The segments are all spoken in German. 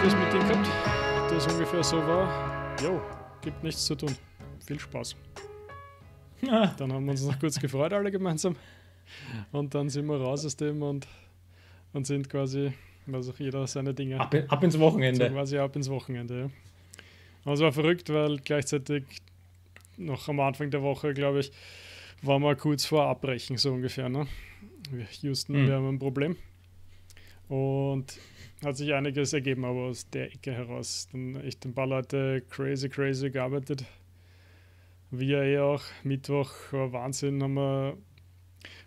Einfluss mit dem gehabt, das ungefähr so war. Jo, gibt nichts zu tun. Viel Spaß. Ah. dann haben wir uns noch kurz gefreut, alle gemeinsam. Und dann sind wir raus aus dem und, und sind quasi, was auch jeder seine Dinge. Ab, ab ins Wochenende. So quasi ab ins Wochenende, ja. Aber es war verrückt, weil gleichzeitig noch am Anfang der Woche, glaube ich, waren wir kurz vor Abbrechen, so ungefähr. Ne? Houston, hm. wir haben ein Problem. Und hat sich einiges ergeben, aber aus der Ecke heraus. Dann echt ein paar Leute crazy, crazy gearbeitet. Wir eh auch. Mittwoch, oh Wahnsinn, haben wir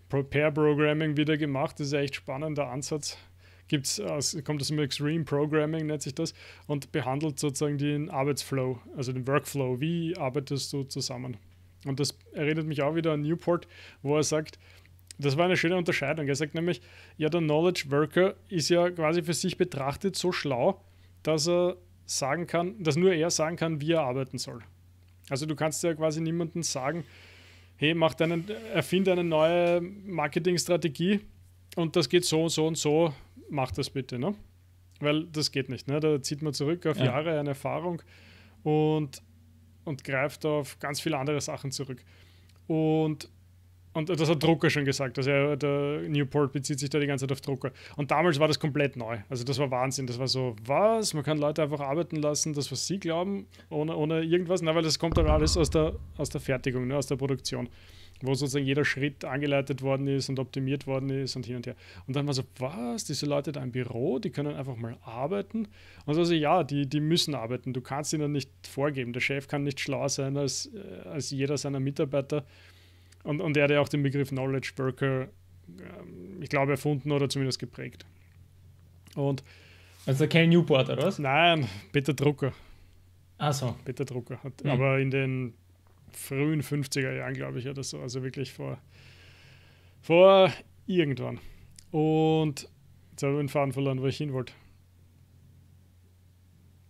Prepare Programming wieder gemacht. Das ist ein echt spannender Ansatz. Gibt's aus, kommt aus dem Extreme Programming, nennt sich das, und behandelt sozusagen den Arbeitsflow, also den Workflow. Wie arbeitest du zusammen? Und das erinnert mich auch wieder an Newport, wo er sagt, das war eine schöne Unterscheidung. Er sagt nämlich, ja, der Knowledge Worker ist ja quasi für sich betrachtet so schlau, dass er sagen kann, dass nur er sagen kann, wie er arbeiten soll. Also du kannst ja quasi niemandem sagen, hey, mach deinen, erfind eine neue Marketingstrategie und das geht so und so und so, mach das bitte, ne? Weil das geht nicht, ne? Da zieht man zurück auf ja. Jahre an Erfahrung und, und greift auf ganz viele andere Sachen zurück. Und und das hat Drucker schon gesagt. Also der Newport bezieht sich da die ganze Zeit auf Drucker. Und damals war das komplett neu. Also das war Wahnsinn. Das war so, was? Man kann Leute einfach arbeiten lassen, das, was sie glauben, ohne, ohne irgendwas. Na, weil das kommt doch alles aus der, aus der Fertigung, ne? aus der Produktion. Wo sozusagen jeder Schritt angeleitet worden ist und optimiert worden ist und hin und her. Und dann war so, was? Diese Leute da im Büro, die können einfach mal arbeiten. Und also ja, die, die müssen arbeiten. Du kannst ihnen nicht vorgeben. Der Chef kann nicht schlauer sein als, äh, als jeder seiner Mitarbeiter. Und, und er hat ja auch den Begriff Knowledge Worker, ähm, ich glaube, erfunden oder zumindest geprägt. Und also kein Newport, oder was? Nein, Peter Drucker. Ach so. Peter Drucker. Hat, mhm. Aber in den frühen 50er Jahren, glaube ich, oder so. Also wirklich vor, vor irgendwann. Und jetzt habe ich den Faden verloren, wo ich hin wollte.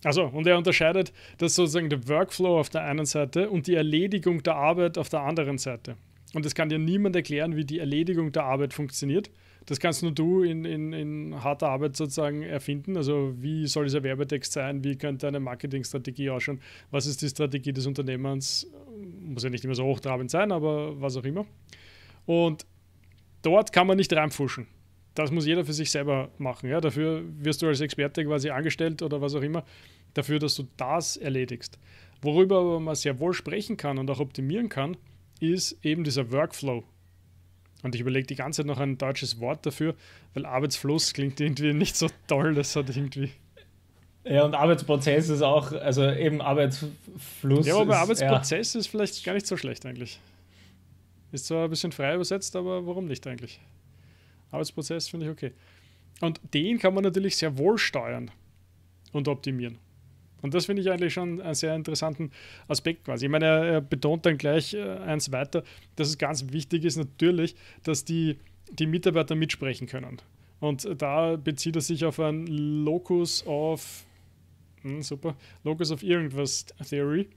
Also, und er unterscheidet das sozusagen der Workflow auf der einen Seite und die Erledigung der Arbeit auf der anderen Seite. Und das kann dir niemand erklären, wie die Erledigung der Arbeit funktioniert. Das kannst nur du in, in, in harter Arbeit sozusagen erfinden. Also wie soll dieser Werbetext sein? Wie könnte eine Marketingstrategie ausschauen? Was ist die Strategie des Unternehmens? Muss ja nicht immer so hochtrabend sein, aber was auch immer. Und dort kann man nicht reinfuschen. Das muss jeder für sich selber machen. Ja? Dafür wirst du als Experte quasi angestellt oder was auch immer, dafür, dass du das erledigst. Worüber man sehr wohl sprechen kann und auch optimieren kann, ist eben dieser Workflow. Und ich überlege die ganze Zeit noch ein deutsches Wort dafür, weil Arbeitsfluss klingt irgendwie nicht so toll, das hat irgendwie. Ja, und Arbeitsprozess ist auch, also eben Arbeitsfluss. Ja, aber ist, Arbeitsprozess ja. ist vielleicht gar nicht so schlecht eigentlich. Ist zwar ein bisschen frei übersetzt, aber warum nicht eigentlich? Arbeitsprozess finde ich okay. Und den kann man natürlich sehr wohl steuern und optimieren. Und das finde ich eigentlich schon einen sehr interessanten Aspekt quasi. Ich meine, er, betont dann gleich äh, eins weiter, dass es ganz wichtig ist natürlich, dass die, die Mitarbeiter mitsprechen können. Und da bezieht er sich auf einen Locus of, hm, super, Locus of irgendwas Theory,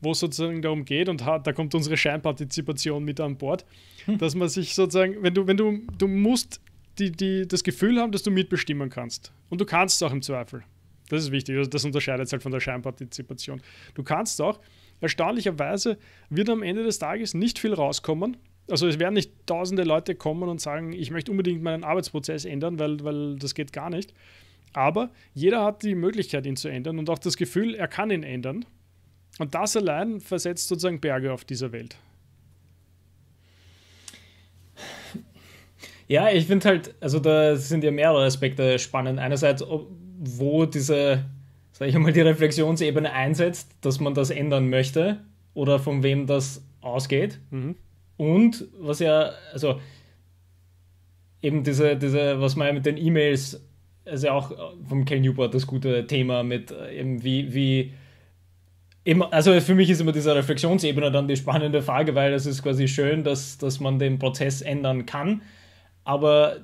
wo es sozusagen darum geht, und da kommt unsere Scheinpartizipation mit an Bord, hm. dass man sich sozusagen, wenn du, wenn du, du musst die, die, das Gefühl haben, dass du mitbestimmen kannst. Und du kannst es auch im Zweifel. Das ist wichtig. Also das unterscheidet es halt von der Scheinpartizipation. Du kannst auch, erstaunlicherweise wird am Ende des Tages nicht viel rauskommen. Also es werden nicht tausende Leute kommen und sagen, ich möchte unbedingt meinen Arbeitsprozess ändern, weil, weil das geht gar nicht. Aber jeder hat die Möglichkeit, ihn zu ändern und auch das Gefühl, er kann ihn ändern. Und das allein versetzt sozusagen Berge auf dieser Welt. Ja, ich finde halt, also da sind ja mehrere Aspekte spannend. Einerseits, ob, wo diese, sage ich mal, die Reflexionsebene einsetzt, dass man das ändern möchte oder von wem das ausgeht. Mhm. Und was ja, also eben diese, diese, was man mit den E-Mails, also auch äh, vom Ken Newport das gute Thema mit äh, eben wie, wie, eben, also für mich ist immer diese Reflexionsebene dann die spannende Frage, weil es ist quasi schön, dass, dass man den Prozess ändern kann, aber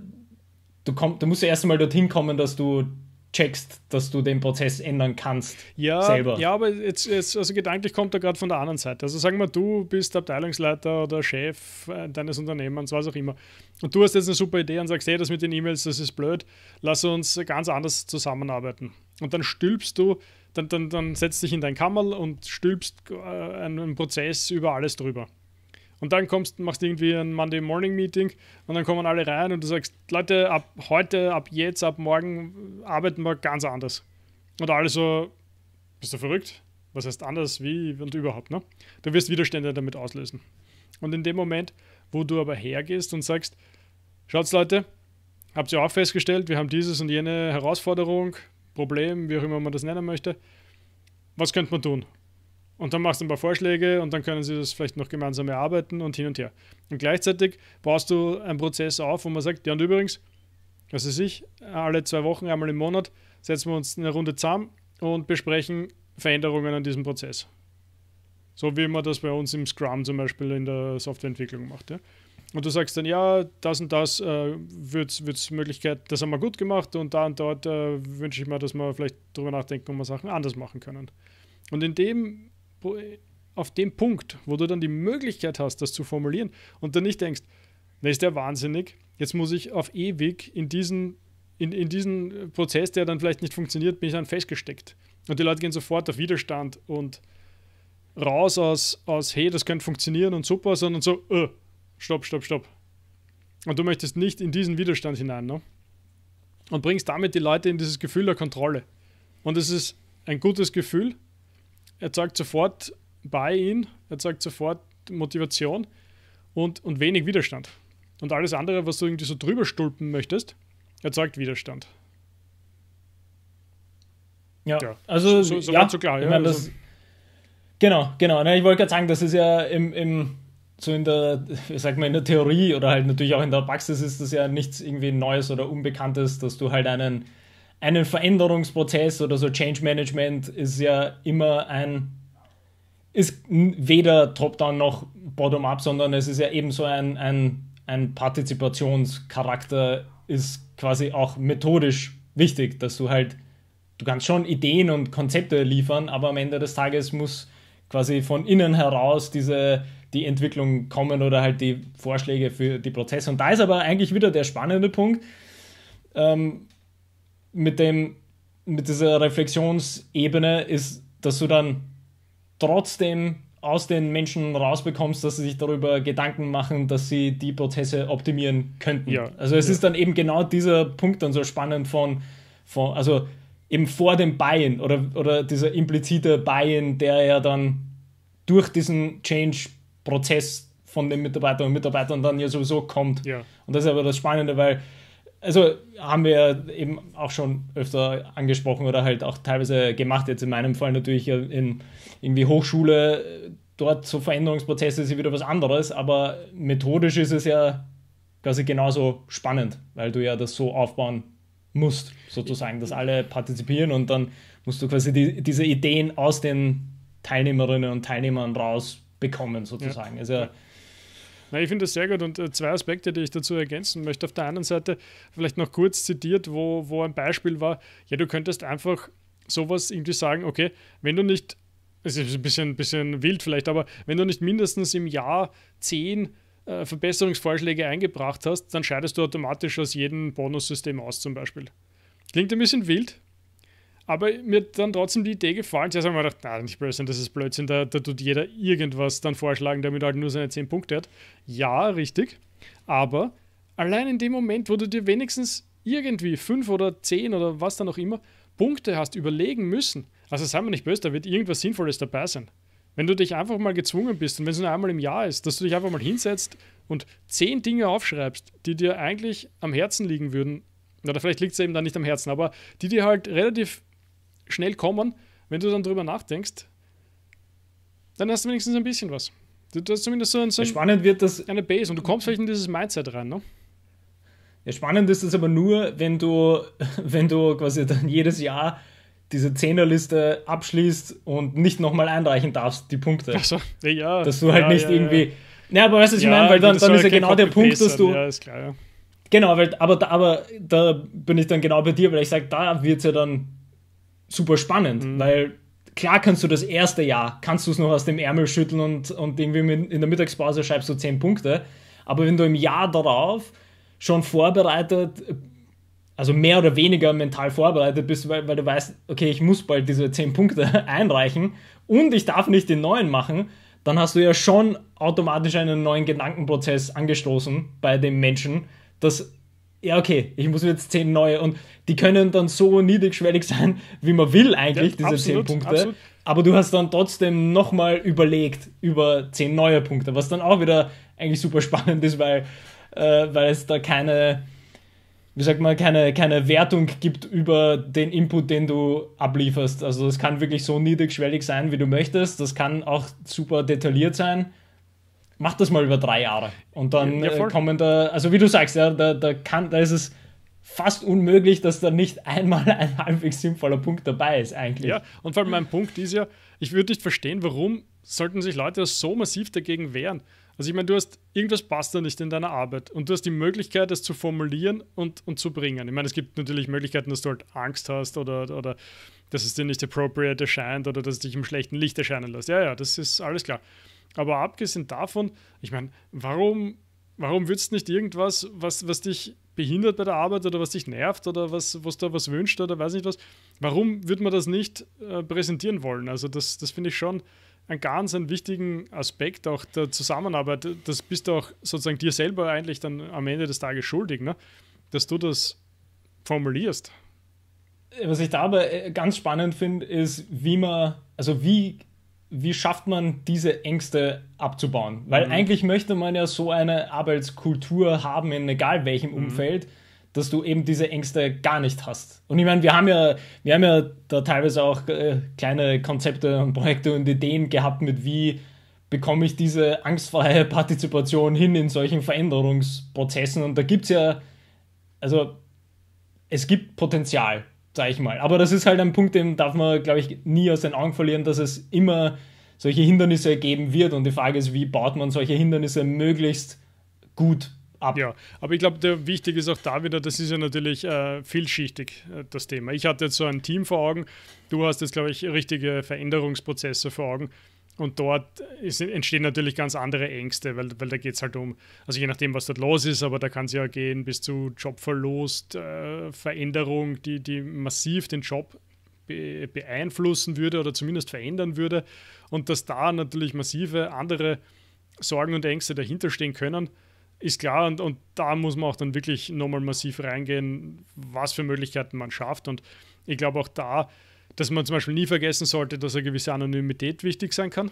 du, komm, du musst ja erst einmal dorthin kommen, dass du checkst, dass du den Prozess ändern kannst. Ja, selber. ja aber jetzt, jetzt also gedanklich kommt er gerade von der anderen Seite. Also sagen wir, du bist Abteilungsleiter oder Chef äh, deines Unternehmens, was auch immer. Und du hast jetzt eine super Idee und sagst, hey, das mit den E-Mails, das ist blöd, lass uns ganz anders zusammenarbeiten. Und dann stülpst du, dann, dann, dann setzt dich in dein Kammerl und stülpst äh, einen Prozess über alles drüber. Und dann kommst, machst du irgendwie ein Monday Morning Meeting und dann kommen alle rein und du sagst, Leute, ab heute, ab jetzt, ab morgen arbeiten wir ganz anders. Und alle so, bist du verrückt? Was heißt anders, wie und überhaupt, ne? Du wirst Widerstände damit auslösen. Und in dem Moment, wo du aber hergehst und sagst, schaut's Leute, habt ihr auch festgestellt, wir haben dieses und jene Herausforderung, Problem, wie auch immer man das nennen möchte, was könnte man tun? Und dann machst du ein paar Vorschläge und dann können sie das vielleicht noch gemeinsam erarbeiten und hin und her. Und gleichzeitig baust du einen Prozess auf, wo man sagt, ja und übrigens, was weiß ich, alle zwei Wochen, einmal im Monat, setzen wir uns eine Runde zusammen und besprechen Veränderungen an diesem Prozess. So wie man das bei uns im Scrum zum Beispiel in der Softwareentwicklung macht. Ja? Und du sagst dann, ja, das und das äh, wird es Möglichkeit, das haben wir gut gemacht und da und dort äh, wünsche ich mir, dass wir vielleicht darüber nachdenken, ob wir Sachen anders machen können. Und in dem auf dem Punkt, wo du dann die Möglichkeit hast, das zu formulieren und dann nicht denkst, na ist der wahnsinnig, jetzt muss ich auf ewig in diesen, in, in diesen Prozess, der dann vielleicht nicht funktioniert, bin ich dann festgesteckt. Und die Leute gehen sofort auf Widerstand und raus aus, aus hey, das könnte funktionieren und super, sondern so, äh, stopp, stopp, stopp. Und du möchtest nicht in diesen Widerstand hinein, ne? Und bringst damit die Leute in dieses Gefühl der Kontrolle. Und es ist ein gutes Gefühl, erzeugt sofort bei ihm, erzeugt sofort Motivation und, und wenig Widerstand. Und alles andere, was du irgendwie so drüber stulpen möchtest, erzeugt Widerstand. Ja, ja. also so, so ja, ganz so klar. Ja, meine, also. genau, genau. Ich wollte gerade sagen, das ist ja im, im so in der, ich sag mal, in der Theorie oder halt natürlich auch in der Praxis ist das ja nichts irgendwie Neues oder Unbekanntes, dass du halt einen einen Veränderungsprozess oder so Change Management ist ja immer ein, ist weder Top-Down noch Bottom-Up, sondern es ist ja eben so ein, ein, ein Partizipationscharakter, ist quasi auch methodisch wichtig, dass du halt, du kannst schon Ideen und Konzepte liefern, aber am Ende des Tages muss quasi von innen heraus diese, die Entwicklung kommen oder halt die Vorschläge für die Prozesse. Und da ist aber eigentlich wieder der spannende Punkt. Ähm, mit dem, mit dieser Reflexionsebene ist, dass du dann trotzdem aus den Menschen rausbekommst, dass sie sich darüber Gedanken machen, dass sie die Prozesse optimieren könnten. Ja, also es ja. ist dann eben genau dieser Punkt dann so spannend von, von also eben vor dem Buy-in oder, oder dieser implizite Buy-in, der ja dann durch diesen Change-Prozess von den Mitarbeitern und Mitarbeitern dann ja sowieso kommt. Ja. Und das ist aber das Spannende, weil also haben wir eben auch schon öfter angesprochen oder halt auch teilweise gemacht, jetzt in meinem Fall natürlich in irgendwie Hochschule, dort so Veränderungsprozesse ist ja wieder was anderes, aber methodisch ist es ja quasi genauso spannend, weil du ja das so aufbauen musst, sozusagen, dass alle partizipieren und dann musst du quasi die, diese Ideen aus den Teilnehmerinnen und Teilnehmern rausbekommen, sozusagen. Ja. Ist ja na, ich finde das sehr gut und äh, zwei Aspekte, die ich dazu ergänzen möchte. Auf der anderen Seite vielleicht noch kurz zitiert, wo, wo ein Beispiel war, ja, du könntest einfach sowas irgendwie sagen, okay, wenn du nicht, es ist ein bisschen, bisschen wild vielleicht, aber wenn du nicht mindestens im Jahr zehn äh, Verbesserungsvorschläge eingebracht hast, dann scheidest du automatisch aus jedem Bonussystem aus zum Beispiel. Klingt ein bisschen wild, aber mir dann trotzdem die Idee gefallen. Zuerst haben wir gedacht, nein, nicht Blödsinn, das ist Blödsinn, da, da tut jeder irgendwas dann vorschlagen, damit er halt nur seine 10 Punkte hat. Ja, richtig. Aber allein in dem Moment, wo du dir wenigstens irgendwie 5 oder 10 oder was dann auch immer Punkte hast überlegen müssen, also sei mir nicht böse, da wird irgendwas Sinnvolles dabei sein. Wenn du dich einfach mal gezwungen bist und wenn es nur einmal im Jahr ist, dass du dich einfach mal hinsetzt und 10 Dinge aufschreibst, die dir eigentlich am Herzen liegen würden, oder vielleicht liegt es eben dann nicht am Herzen, aber die dir halt relativ schnell kommen, wenn du dann drüber nachdenkst, dann hast du wenigstens ein bisschen was. Du, du hast zumindest so, ein, so ein, spannend wird das, eine Base und du kommst vielleicht in dieses Mindset rein, ne? Ja, spannend ist das aber nur, wenn du, wenn du quasi dann jedes Jahr diese Zehnerliste abschließt und nicht nochmal einreichen darfst, die Punkte. Ach so, ja. Dass du halt ja, nicht ja, irgendwie. Ja. Na, aber weißt du, was ich ja, meine? Weil dann, dann ist ja genau der Punkt, dass du. Ja, ist klar, ja. Genau, weil, aber, aber da bin ich dann genau bei dir, weil ich sage, da wird es ja dann super spannend, mhm. weil klar kannst du das erste Jahr, kannst du es noch aus dem Ärmel schütteln und, und irgendwie in der Mittagspause schreibst du 10 Punkte. Aber wenn du im Jahr darauf schon vorbereitet, also mehr oder weniger mental vorbereitet bist, weil, weil du weißt, okay, ich muss bald diese 10 Punkte einreichen und ich darf nicht den neuen machen, dann hast du ja schon automatisch einen neuen Gedankenprozess angestoßen bei dem Menschen, dass ja, okay, ich muss jetzt zehn neue und die können dann so niedrigschwellig sein, wie man will eigentlich, ja, diese absolut, zehn Punkte. Absolut. Aber du hast dann trotzdem nochmal überlegt über zehn neue Punkte, was dann auch wieder eigentlich super spannend ist, weil, äh, weil es da keine, wie sagt man, keine, keine Wertung gibt über den Input, den du ablieferst. Also das kann wirklich so niedrigschwellig sein, wie du möchtest. Das kann auch super detailliert sein mach das mal über drei Jahre. Und dann ja, äh, kommen da, also wie du sagst, ja, da, da, kann, da ist es fast unmöglich, dass da nicht einmal ein halbwegs sinnvoller Punkt dabei ist eigentlich. Ja, und vor allem mein Punkt ist ja, ich würde nicht verstehen, warum sollten sich Leute so massiv dagegen wehren. Also ich meine, du hast, irgendwas passt da nicht in deiner Arbeit und du hast die Möglichkeit, das zu formulieren und, und zu bringen. Ich meine, es gibt natürlich Möglichkeiten, dass du halt Angst hast oder, oder dass es dir nicht appropriate erscheint oder dass es dich im schlechten Licht erscheinen lässt. Ja, ja, das ist alles klar. Aber abgesehen davon, ich meine, warum, warum würdest du nicht irgendwas, was, was dich behindert bei der Arbeit oder was dich nervt oder was, was da was wünscht oder weiß nicht was, warum würde man das nicht äh, präsentieren wollen? Also das, das finde ich schon einen ganz einen wichtigen Aspekt auch der Zusammenarbeit. Das bist du auch sozusagen dir selber eigentlich dann am Ende des Tages schuldig, ne? dass du das formulierst. Was ich dabei äh, ganz spannend finde, ist, wie man, also wie wie schafft man diese Ängste abzubauen? Weil mhm. eigentlich möchte man ja so eine Arbeitskultur haben, in egal welchem mhm. Umfeld, mhm. dass du eben diese Ängste gar nicht hast. Und ich meine, wir haben ja, wir haben ja da teilweise auch äh, kleine Konzepte und Projekte und Ideen gehabt, mit wie bekomme ich diese angstfreie Partizipation hin in solchen Veränderungsprozessen. Und da gibt es ja, also es gibt Potenzial sage ich mal. Aber das ist halt ein Punkt, den darf man, glaube ich, nie aus den Augen verlieren, dass es immer solche Hindernisse geben wird. Und die Frage ist, wie baut man solche Hindernisse möglichst gut Ab. Ja, aber ich glaube, wichtig ist auch da wieder, das ist ja natürlich äh, vielschichtig, äh, das Thema. Ich hatte jetzt so ein Team vor Augen, du hast jetzt, glaube ich, richtige Veränderungsprozesse vor Augen. Und dort ist, entstehen natürlich ganz andere Ängste, weil, weil da geht es halt um, also je nachdem, was dort los ist, aber da kann es ja gehen bis zu Jobverlust, äh, Veränderung, die, die massiv den Job be beeinflussen würde oder zumindest verändern würde. Und dass da natürlich massive andere Sorgen und Ängste dahinterstehen können, ist klar. Und, und da muss man auch dann wirklich nochmal massiv reingehen, was für Möglichkeiten man schafft. Und ich glaube auch da, dass man zum Beispiel nie vergessen sollte, dass eine gewisse Anonymität wichtig sein kann.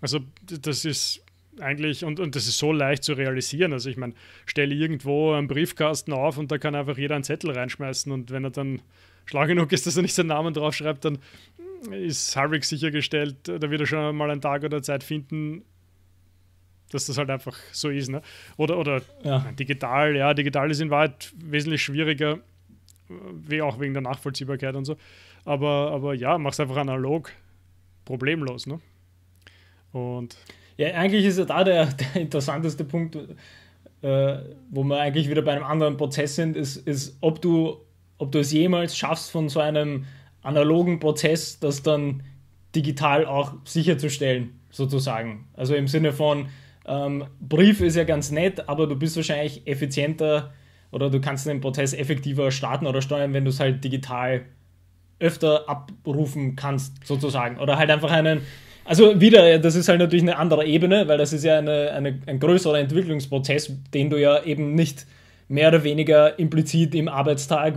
Also das ist eigentlich, und, und das ist so leicht zu realisieren. Also ich meine, stelle irgendwo einen Briefkasten auf und da kann einfach jeder einen Zettel reinschmeißen und wenn er dann schlau genug ist, dass er nicht seinen Namen draufschreibt, dann ist halbwegs sichergestellt, da wird er schon mal einen Tag oder Zeit finden, dass das halt einfach so ist. Ne? Oder, oder ja. digital, ja, digital ist in Wahrheit wesentlich schwieriger, äh, wie auch wegen der Nachvollziehbarkeit und so. Aber, aber ja, es einfach analog. Problemlos, ne? Und. Ja, eigentlich ist ja da der, der interessanteste Punkt, äh, wo wir eigentlich wieder bei einem anderen Prozess sind, ist, ist ob, du, ob du es jemals schaffst, von so einem analogen Prozess das dann digital auch sicherzustellen, sozusagen. Also im Sinne von, ähm, Brief ist ja ganz nett, aber du bist wahrscheinlich effizienter oder du kannst den Prozess effektiver starten oder steuern, wenn du es halt digital öfter abrufen kannst, sozusagen. Oder halt einfach einen. Also wieder, das ist halt natürlich eine andere Ebene, weil das ist ja eine, eine, ein größerer Entwicklungsprozess, den du ja eben nicht mehr oder weniger implizit im Arbeitstag,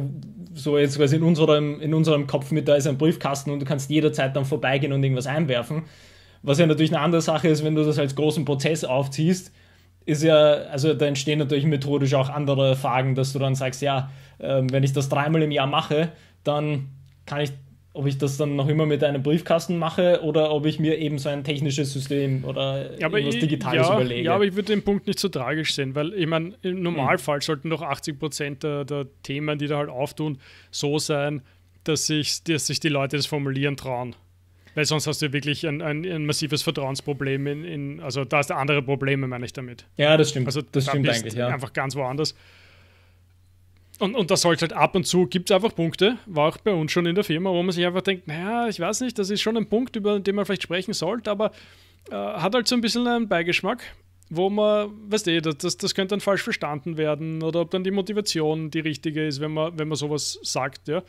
so jetzt quasi in unserem, in unserem Kopf mit, da ist ein Briefkasten und du kannst jederzeit dann vorbeigehen und irgendwas einwerfen. Was ja natürlich eine andere Sache ist, wenn du das als großen Prozess aufziehst, ist ja, also da entstehen natürlich methodisch auch andere Fragen, dass du dann sagst, ja, ähm, wenn ich das dreimal im Jahr mache, dann kann ich, ob ich das dann noch immer mit einem Briefkasten mache oder ob ich mir eben so ein technisches System oder ja, irgendwas ich, Digitales ja, überlege. Ja, aber ich würde den Punkt nicht so tragisch sehen, weil ich meine, im Normalfall hm. sollten doch 80 Prozent der, der, Themen, die da halt auftun, so sein, dass sich, dass sich die Leute das formulieren trauen. Weil sonst hast du wirklich ein, ein, ein massives Vertrauensproblem in, in, also da hast du andere Probleme, meine ich damit. Ja, das stimmt. Also das da stimmt bist eigentlich, ja. Einfach ganz woanders. Und, und das sollte halt, halt ab und zu, gibt es einfach Punkte, war auch bei uns schon in der Firma, wo man sich einfach denkt, naja, ich weiß nicht, das ist schon ein Punkt, über den man vielleicht sprechen sollte, aber äh, hat halt so ein bisschen einen Beigeschmack, wo man, weißt eh, du, das, das könnte dann falsch verstanden werden oder ob dann die Motivation die richtige ist, wenn man, wenn man sowas sagt, ja.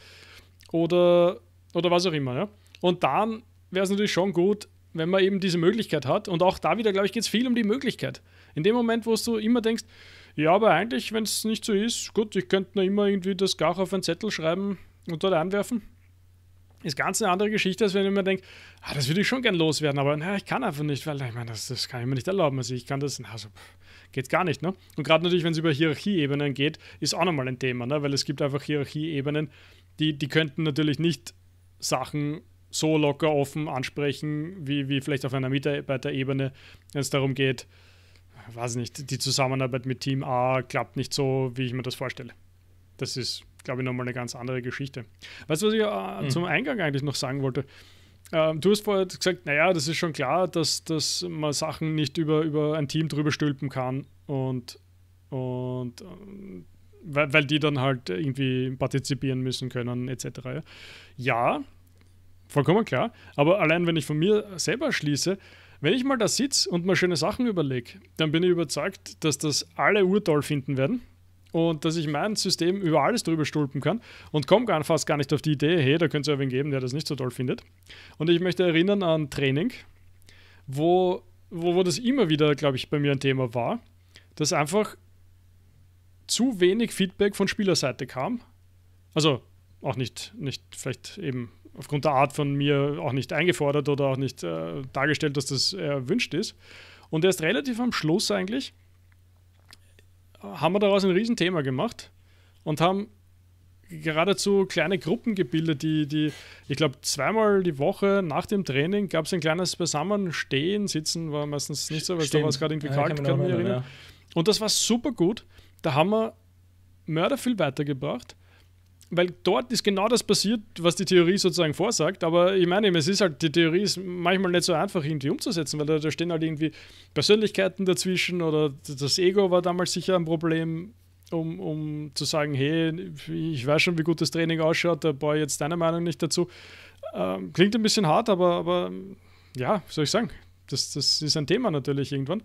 Oder, oder was auch immer, ja. Und dann wäre es natürlich schon gut, wenn man eben diese Möglichkeit hat. Und auch da wieder, glaube ich, geht es viel um die Möglichkeit. In dem Moment, wo du immer denkst, ja, aber eigentlich, wenn es nicht so ist, gut, ich könnte noch immer irgendwie das Gach auf einen Zettel schreiben und dort einwerfen. Ist ganz eine andere Geschichte, als wenn ich mir denke, ah, das würde ich schon gern loswerden, aber naja, ich kann einfach nicht, weil ich meine, das, das kann ich mir nicht erlauben. Also ich kann das, na, so, geht gar nicht, ne? Und gerade natürlich, wenn es über Hierarchieebenen geht, ist auch nochmal ein Thema, ne? Weil es gibt einfach Hierarchieebenen, die, die könnten natürlich nicht Sachen so locker offen ansprechen, wie, wie vielleicht auf einer Mitarbeiterebene, wenn es darum geht, weiß nicht, die Zusammenarbeit mit Team A klappt nicht so, wie ich mir das vorstelle. Das ist, glaube ich, nochmal eine ganz andere Geschichte. Weißt du, was ich äh, mhm. zum Eingang eigentlich noch sagen wollte? Ähm, du hast vorher gesagt, naja, das ist schon klar, dass, dass man Sachen nicht über, über ein Team drüber stülpen kann und, und äh, weil, weil die dann halt irgendwie partizipieren müssen können, etc. Ja, vollkommen klar. Aber allein wenn ich von mir selber schließe, wenn ich mal da sitze und mir schöne Sachen überlege, dann bin ich überzeugt, dass das alle urtoll finden werden und dass ich mein System über alles drüber stulpen kann und komme fast gar nicht auf die Idee, hey, da könnte es ja wen geben, der das nicht so toll findet. Und ich möchte erinnern an Training, wo, wo, wo das immer wieder, glaube ich, bei mir ein Thema war, dass einfach zu wenig Feedback von Spielerseite kam. Also auch nicht, nicht vielleicht eben aufgrund der Art von mir auch nicht eingefordert oder auch nicht äh, dargestellt, dass das erwünscht ist. Und erst relativ am Schluss eigentlich haben wir daraus ein Riesenthema gemacht und haben geradezu kleine Gruppen gebildet, die, die ich glaube, zweimal die Woche nach dem Training gab es ein kleines Beisammenstehen, Sitzen war meistens nicht so, weil da war es gerade irgendwie kalt, ja, kann, kann mich erinnern. Ja. Und das war super gut. Da haben wir Mörder viel weitergebracht weil dort ist genau das passiert, was die Theorie sozusagen vorsagt. Aber ich meine, es ist halt, die Theorie ist manchmal nicht so einfach irgendwie umzusetzen, weil da, da stehen halt irgendwie Persönlichkeiten dazwischen oder das Ego war damals sicher ein Problem, um, um zu sagen, hey, ich weiß schon, wie gut das Training ausschaut, da baue ich jetzt deine Meinung nicht dazu. Ähm, klingt ein bisschen hart, aber, aber ja, soll ich sagen, das, das ist ein Thema natürlich irgendwann.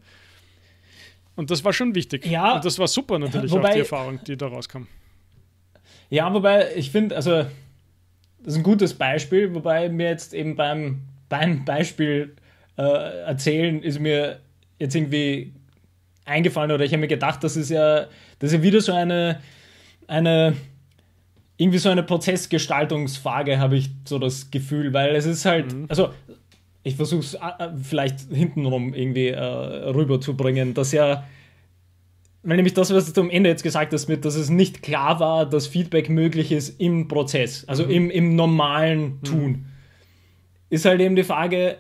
Und das war schon wichtig. Ja. Und das war super natürlich wobei, auch die Erfahrung, die da rauskam. Ja, wobei ich finde, also das ist ein gutes Beispiel, wobei mir jetzt eben beim, beim Beispiel äh, erzählen ist mir jetzt irgendwie eingefallen oder ich habe mir gedacht, das ist ja, das ist ja wieder so eine, eine irgendwie so eine Prozessgestaltungsfrage, habe ich so das Gefühl, weil es ist halt, mhm. also ich versuche es äh, äh, vielleicht hintenrum irgendwie äh, rüberzubringen, dass ja weil nämlich das, was du am Ende jetzt gesagt hast, mit, dass es nicht klar war, dass Feedback möglich ist im Prozess, also mhm. im, im normalen mhm. Tun, mhm. ist halt eben die Frage,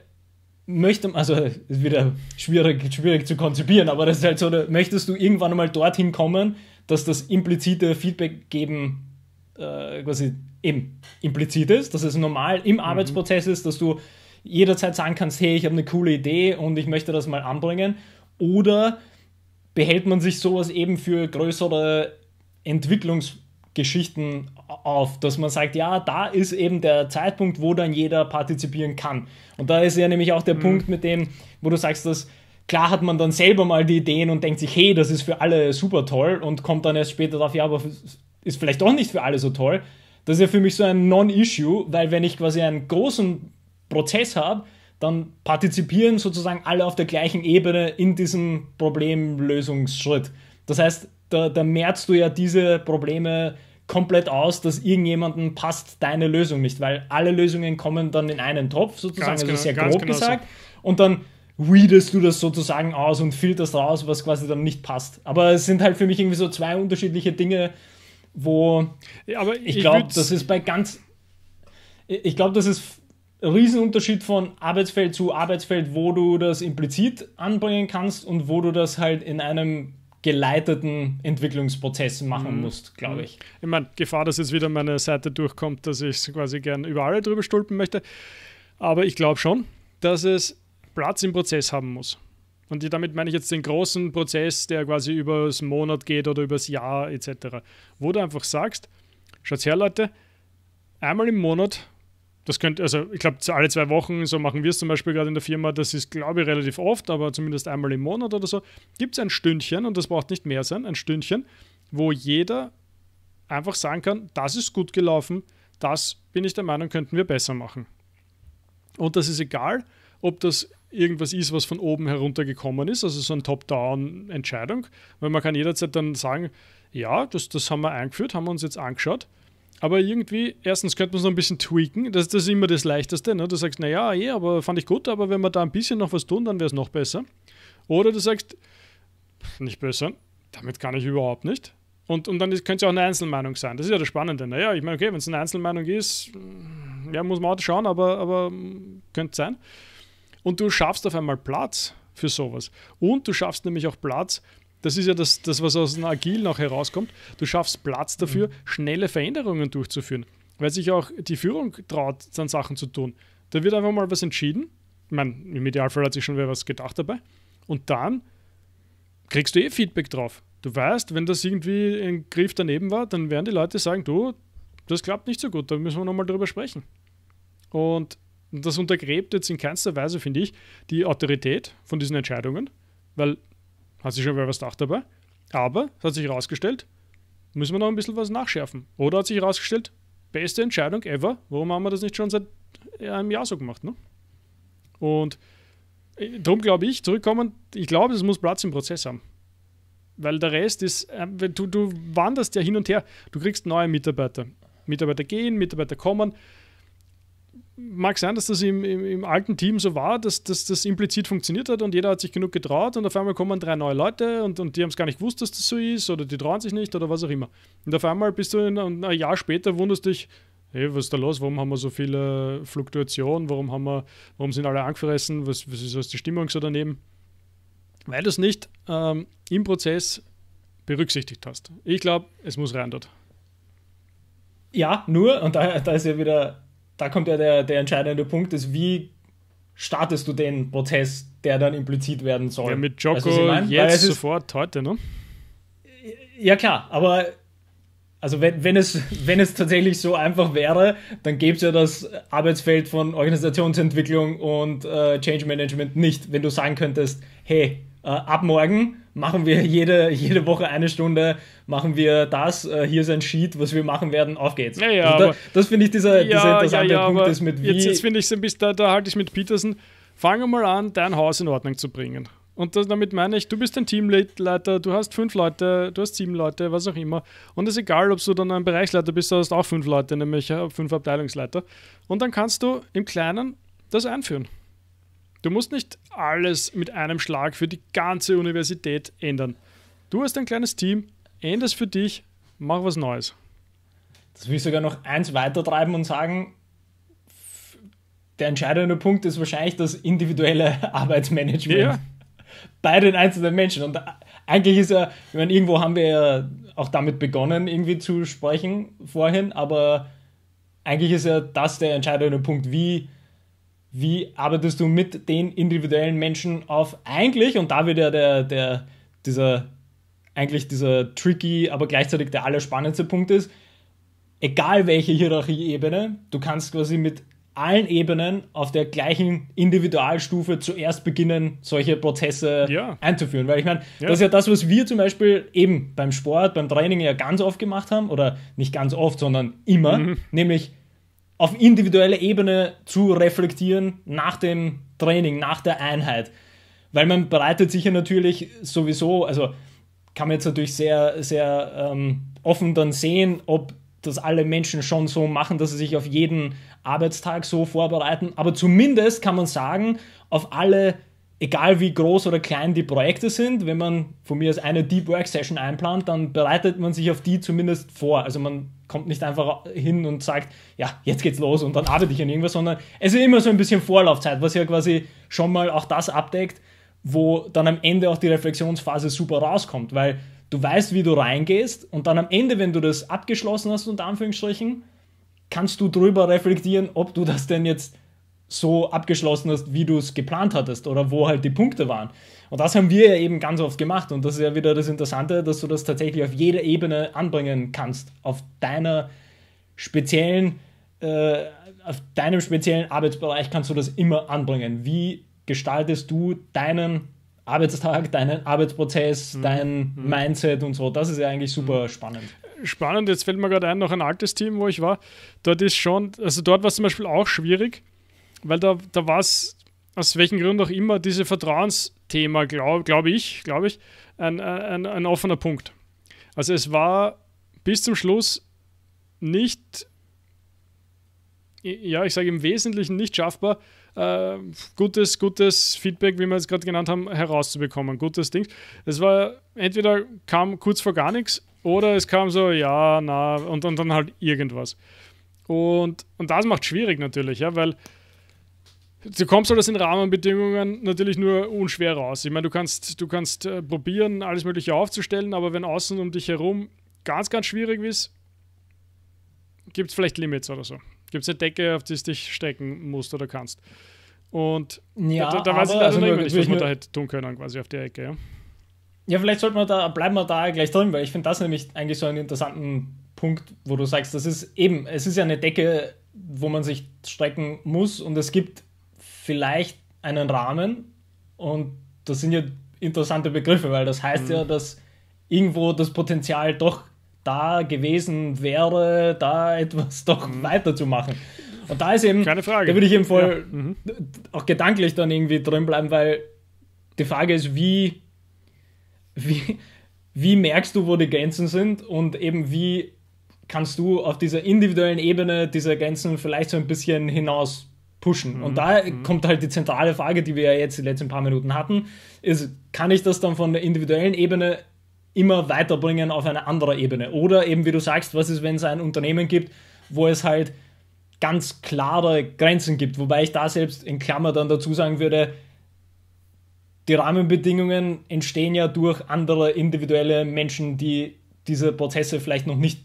möchte, also ist wieder schwierig, schwierig zu konzipieren, aber das ist halt so, möchtest du irgendwann mal dorthin kommen, dass das implizite Feedback geben äh, quasi eben implizit ist, dass es normal im mhm. Arbeitsprozess ist, dass du jederzeit sagen kannst, hey, ich habe eine coole Idee und ich möchte das mal anbringen oder behält man sich sowas eben für größere Entwicklungsgeschichten auf, dass man sagt, ja, da ist eben der Zeitpunkt, wo dann jeder partizipieren kann. Und da ist ja nämlich auch der mhm. Punkt mit dem, wo du sagst, dass klar hat man dann selber mal die Ideen und denkt sich, hey, das ist für alle super toll und kommt dann erst später darauf, ja, aber ist vielleicht doch nicht für alle so toll. Das ist ja für mich so ein Non-Issue, weil wenn ich quasi einen großen Prozess habe, dann partizipieren sozusagen alle auf der gleichen Ebene in diesem Problemlösungsschritt. Das heißt, da, da merzt du ja diese Probleme komplett aus, dass irgendjemandem passt deine Lösung nicht, weil alle Lösungen kommen dann in einen Topf sozusagen, ganz also genau, sehr grob genau gesagt. So. Und dann weedest du das sozusagen aus und filterst raus, was quasi dann nicht passt. Aber es sind halt für mich irgendwie so zwei unterschiedliche Dinge, wo ja, ich, ich glaube, das ist bei ganz. Ich glaube, das ist Riesenunterschied von Arbeitsfeld zu Arbeitsfeld, wo du das implizit anbringen kannst und wo du das halt in einem geleiteten Entwicklungsprozess machen mhm. musst, glaube mhm. ich. Ich meine, Gefahr, dass jetzt wieder meine Seite durchkommt, dass ich es quasi gern über alle drüber stulpen möchte. Aber ich glaube schon, dass es Platz im Prozess haben muss. Und damit meine ich jetzt den großen Prozess, der quasi über das Monat geht oder über das Jahr etc. Wo du einfach sagst, schaut her Leute, einmal im Monat das könnte, also ich glaube, alle zwei Wochen, so machen wir es zum Beispiel gerade in der Firma, das ist, glaube ich, relativ oft, aber zumindest einmal im Monat oder so, gibt es ein Stündchen, und das braucht nicht mehr sein, ein Stündchen, wo jeder einfach sagen kann, das ist gut gelaufen, das bin ich der Meinung, könnten wir besser machen. Und das ist egal, ob das irgendwas ist, was von oben heruntergekommen ist, also so eine Top-Down-Entscheidung, weil man kann jederzeit dann sagen, ja, das, das haben wir eingeführt, haben wir uns jetzt angeschaut, aber irgendwie, erstens könnte man es noch ein bisschen tweaken. Das, das, ist immer das Leichteste. Ne? Du sagst, naja, eh, aber fand ich gut, aber wenn wir da ein bisschen noch was tun, dann wäre es noch besser. Oder du sagst, nicht besser, damit kann ich überhaupt nicht. Und, und dann könnte es auch eine Einzelmeinung sein. Das ist ja das Spannende. Naja, ich meine, okay, wenn es eine Einzelmeinung ist, mm, ja, muss man auch schauen, aber, aber mm, könnte sein. Und du schaffst auf einmal Platz für sowas. Und du schaffst nämlich auch Platz das ist ja das, das was aus dem Agil noch herauskommt. Du schaffst Platz dafür, mhm. schnelle Veränderungen durchzuführen, weil sich auch die Führung traut, dann Sachen zu tun. Da wird einfach mal was entschieden. Ich meine, im Idealfall hat sich schon wer was gedacht dabei. Und dann kriegst du eh Feedback drauf. Du weißt, wenn das irgendwie ein Griff daneben war, dann werden die Leute sagen, du, das klappt nicht so gut, da müssen wir nochmal drüber sprechen. Und das untergräbt jetzt in keinster Weise, finde ich, die Autorität von diesen Entscheidungen, weil hat sich schon mal was gedacht dabei. Aber es hat sich herausgestellt, müssen wir noch ein bisschen was nachschärfen. Oder hat sich herausgestellt, beste Entscheidung ever. Warum haben wir das nicht schon seit äh, einem Jahr so gemacht? Ne? Und äh, darum glaube ich, zurückkommen, ich glaube, es muss Platz im Prozess haben. Weil der Rest ist, äh, du, du wanderst ja hin und her. Du kriegst neue Mitarbeiter. Mitarbeiter gehen, Mitarbeiter kommen mag sein, dass das im, im, im, alten Team so war, dass, dass das implizit funktioniert hat und jeder hat sich genug getraut und auf einmal kommen drei neue Leute und, und die haben es gar nicht gewusst, dass das so ist oder die trauen sich nicht oder was auch immer. Und auf einmal bist du in, ein Jahr später, wunderst dich, hey, was ist da los? Warum haben wir so viele Fluktuationen? Warum, haben wir, warum sind alle angefressen? Was, was ist was die Stimmung so daneben? Weil du es nicht ähm, im Prozess berücksichtigt hast. Ich glaube, es muss rein dort. Ja, nur, und da, da ist ja wieder da kommt ja der, der entscheidende Punkt, ist, wie startest du den Prozess, der dann implizit werden soll. Ja, mit Joko weißt du, jetzt sofort heute, ne? Ja, klar, aber also wenn, wenn, es, wenn es tatsächlich so einfach wäre, dann gäbe es ja das Arbeitsfeld von Organisationsentwicklung und äh, Change Management nicht, wenn du sagen könntest, hey, äh, ab morgen machen wir jede, jede Woche eine Stunde, machen wir das, äh, hier ist ein Sheet, was wir machen werden, auf geht's. Ja, ja, also da, das finde ich dieser, ja, dieser interessante ja, Punkt ist mit wie. Jetzt, jetzt finde ich es ein bisschen, da, da halte ich mit Peterson, fange mal an, dein Haus in Ordnung zu bringen. Und das, damit meine ich, du bist ein Teamleiter, du hast fünf Leute, du hast sieben Leute, was auch immer. Und es ist egal, ob du dann ein Bereichsleiter bist, du hast auch fünf Leute, nämlich äh, fünf Abteilungsleiter. Und dann kannst du im Kleinen das einführen. Du musst nicht alles mit einem Schlag für die ganze Universität ändern. Du hast ein kleines Team, es für dich, mach was Neues. Das will ich sogar noch eins weiter treiben und sagen, der entscheidende Punkt ist wahrscheinlich das individuelle Arbeitsmanagement ja. bei den einzelnen Menschen. Und eigentlich ist ja, ich meine, irgendwo haben wir ja auch damit begonnen, irgendwie zu sprechen vorhin, aber eigentlich ist ja das der entscheidende Punkt, wie wie arbeitest du mit den individuellen Menschen auf eigentlich, und da wird ja der, der, dieser, eigentlich dieser tricky, aber gleichzeitig der allerspannendste Punkt ist, egal welche Hierarchieebene, du kannst quasi mit allen Ebenen auf der gleichen Individualstufe zuerst beginnen, solche Prozesse ja. einzuführen. Weil ich meine, ja. das ist ja das, was wir zum Beispiel eben beim Sport, beim Training ja ganz oft gemacht haben, oder nicht ganz oft, sondern immer, mhm. nämlich auf individueller Ebene zu reflektieren nach dem Training, nach der Einheit. Weil man bereitet sich ja natürlich sowieso, also kann man jetzt natürlich sehr, sehr ähm, offen dann sehen, ob das alle Menschen schon so machen, dass sie sich auf jeden Arbeitstag so vorbereiten. Aber zumindest kann man sagen, auf alle egal wie groß oder klein die Projekte sind, wenn man von mir aus eine Deep Work Session einplant, dann bereitet man sich auf die zumindest vor. Also man kommt nicht einfach hin und sagt, ja, jetzt geht's los und dann arbeite ich an irgendwas, sondern es ist immer so ein bisschen Vorlaufzeit, was ja quasi schon mal auch das abdeckt, wo dann am Ende auch die Reflexionsphase super rauskommt, weil du weißt, wie du reingehst und dann am Ende, wenn du das abgeschlossen hast, unter Anführungsstrichen, kannst du drüber reflektieren, ob du das denn jetzt so abgeschlossen hast, wie du es geplant hattest oder wo halt die Punkte waren. Und das haben wir ja eben ganz oft gemacht und das ist ja wieder das Interessante, dass du das tatsächlich auf jeder Ebene anbringen kannst, auf deiner speziellen, äh, auf deinem speziellen Arbeitsbereich kannst du das immer anbringen. Wie gestaltest du deinen Arbeitstag, deinen Arbeitsprozess, mhm. dein mhm. Mindset und so? Das ist ja eigentlich super mhm. spannend spannend. Jetzt fällt mir gerade ein, noch ein altes Team, wo ich war. Dort ist schon, also dort war es zum Beispiel auch schwierig, weil da, da war es, aus welchen Gründen auch immer, dieses Vertrauensthema, glaube glaub ich, glaube ich, ein, ein, ein offener Punkt. Also es war bis zum Schluss nicht, ja, ich sage im Wesentlichen nicht schaffbar, äh, gutes, gutes Feedback, wie wir es gerade genannt haben, herauszubekommen. Gutes Ding. Es war entweder kam kurz vor gar nichts oder es kam so, ja, na, und, und dann halt irgendwas. Und, und das macht schwierig natürlich, ja, weil Du kommst halt aus den Rahmenbedingungen natürlich nur unschwer raus. Ich meine, du kannst, du kannst äh, probieren, alles Mögliche aufzustellen, aber wenn außen um dich herum ganz, ganz schwierig ist, gibt es vielleicht Limits oder so. Gibt es eine Decke, auf die du dich strecken musst oder kannst. Und ja, da, da weiß ich leider also nur, nicht, was man da hätte tun können, quasi auf der Ecke. Ja, ja vielleicht sollten wir da, bleiben wir da gleich drin, weil ich finde das nämlich eigentlich so einen interessanten Punkt, wo du sagst, das ist eben, es ist ja eine Decke, wo man sich strecken muss und es gibt vielleicht einen Rahmen und das sind ja interessante Begriffe, weil das heißt mhm. ja, dass irgendwo das Potenzial doch da gewesen wäre, da etwas doch mhm. weiterzumachen. Und da ist eben, Keine Frage. da würde ich eben voll ja. mhm. auch gedanklich dann irgendwie drin bleiben, weil die Frage ist, wie, wie, wie merkst du, wo die Grenzen sind und eben wie kannst du auf dieser individuellen Ebene diese Grenzen vielleicht so ein bisschen hinaus pushen. Mhm. Und da mhm. kommt halt die zentrale Frage, die wir ja jetzt die letzten paar Minuten hatten, ist, kann ich das dann von der individuellen Ebene immer weiterbringen auf eine andere Ebene? Oder eben, wie du sagst, was ist, wenn es ein Unternehmen gibt, wo es halt ganz klare Grenzen gibt? Wobei ich da selbst in Klammer dann dazu sagen würde, die Rahmenbedingungen entstehen ja durch andere individuelle Menschen, die diese Prozesse vielleicht noch nicht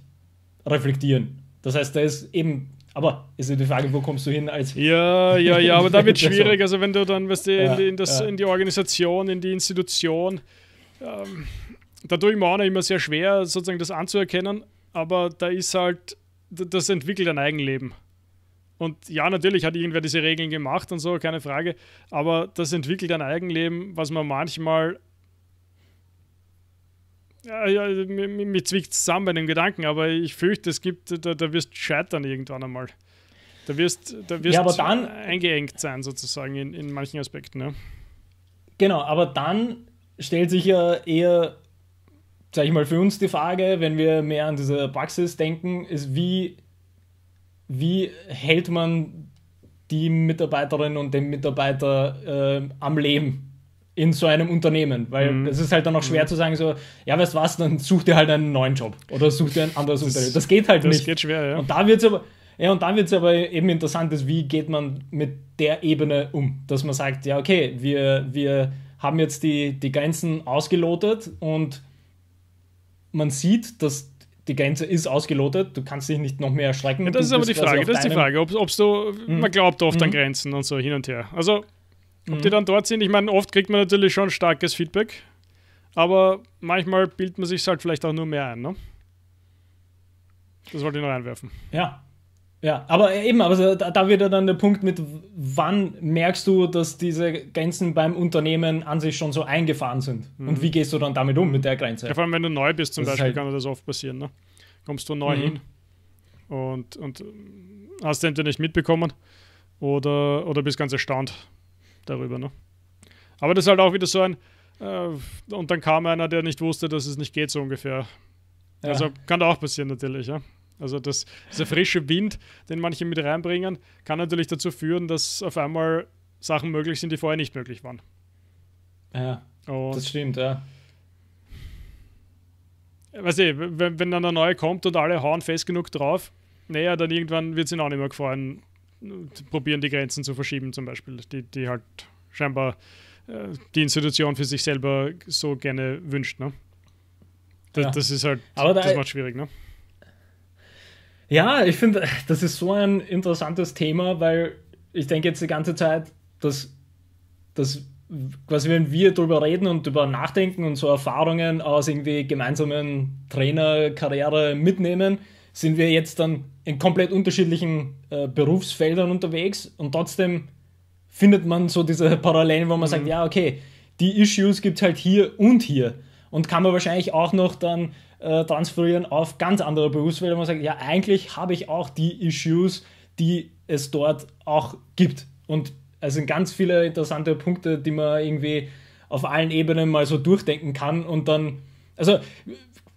reflektieren. Das heißt, da ist eben aber ist die Frage, wo kommst du hin als. Ja, ja, ja, aber da wird also, schwierig. Also, wenn du dann, weißt du, in, in, das, in die Organisation, in die Institution, ähm, da tue ich mir auch immer sehr schwer, sozusagen das anzuerkennen. Aber da ist halt, das entwickelt ein Eigenleben. Und ja, natürlich hat irgendwer diese Regeln gemacht und so, keine Frage. Aber das entwickelt ein Eigenleben, was man manchmal ja, ja also mir, mir zwickt es zusammen bei dem Gedanken, aber ich fürchte, es gibt, da, da wirst du scheitern irgendwann einmal. Da wirst, da wirst ja, dann, eingeengt sein, sozusagen, in, in manchen Aspekten. Ne? Genau, aber dann stellt sich ja eher, sag ich mal, für uns die Frage, wenn wir mehr an diese Praxis denken, ist, wie, wie hält man die Mitarbeiterin und den Mitarbeiter äh, am Leben? in so einem Unternehmen, weil es mhm. ist halt dann auch schwer mhm. zu sagen, so, ja, weißt du was, dann such dir halt einen neuen Job oder such dir ein anderes das, Unternehmen. Das geht halt das nicht. Das geht schwer, ja. Und da wird es aber, ja, und dann wird es aber eben interessant, ist, wie geht man mit der Ebene um, dass man sagt, ja, okay, wir, wir haben jetzt die, die Grenzen ausgelotet und man sieht, dass die Grenze ist ausgelotet, du kannst dich nicht noch mehr erschrecken. Ja, das ist aber die Frage, das ist die Frage, ob, ob's du, mhm. man glaubt oft an mhm. Grenzen und so hin und her. Also ob mhm. die dann dort sind, ich meine, oft kriegt man natürlich schon starkes Feedback, aber manchmal bildet man sich halt vielleicht auch nur mehr ein, ne? Das wollte ich noch einwerfen. Ja. Ja, aber eben, also da, da wird ja dann der Punkt mit, wann merkst du, dass diese Grenzen beim Unternehmen an sich schon so eingefahren sind? Mhm. Und wie gehst du dann damit um, mit der Grenze? Ja, vor allem, wenn du neu bist zum das Beispiel, halt kann das oft passieren. Ne? Kommst du neu mhm. hin und, und ähm, hast entweder nicht mitbekommen oder, oder bist ganz erstaunt, darüber. Ne? Aber das ist halt auch wieder so ein. Äh, und dann kam einer, der nicht wusste, dass es nicht geht, so ungefähr. Ja. Also kann da auch passieren, natürlich. Ja? Also das, dieser frische Wind, den manche mit reinbringen, kann natürlich dazu führen, dass auf einmal Sachen möglich sind, die vorher nicht möglich waren. Ja, und das stimmt, ja. Weiß ich, wenn, wenn dann der neue kommt und alle hauen fest genug drauf, naja, dann irgendwann wird es ihnen auch nicht mehr gefallen, probieren, die Grenzen zu verschieben, zum Beispiel, die, die halt scheinbar äh, die Institution für sich selber so gerne wünscht. Ne? Das, ja. das ist halt, Aber da, das macht schwierig. Ne? Ja, ich finde, das ist so ein interessantes Thema, weil ich denke jetzt die ganze Zeit, dass, dass quasi wenn wir darüber reden und darüber nachdenken und so Erfahrungen aus irgendwie gemeinsamen Trainerkarriere mitnehmen, sind wir jetzt dann in komplett unterschiedlichen äh, Berufsfeldern unterwegs und trotzdem findet man so diese Parallelen, wo man mhm. sagt, ja, okay, die Issues gibt es halt hier und hier und kann man wahrscheinlich auch noch dann äh, transferieren auf ganz andere Berufsfelder, wo man sagt, ja, eigentlich habe ich auch die Issues, die es dort auch gibt. Und es sind ganz viele interessante Punkte, die man irgendwie auf allen Ebenen mal so durchdenken kann und dann, also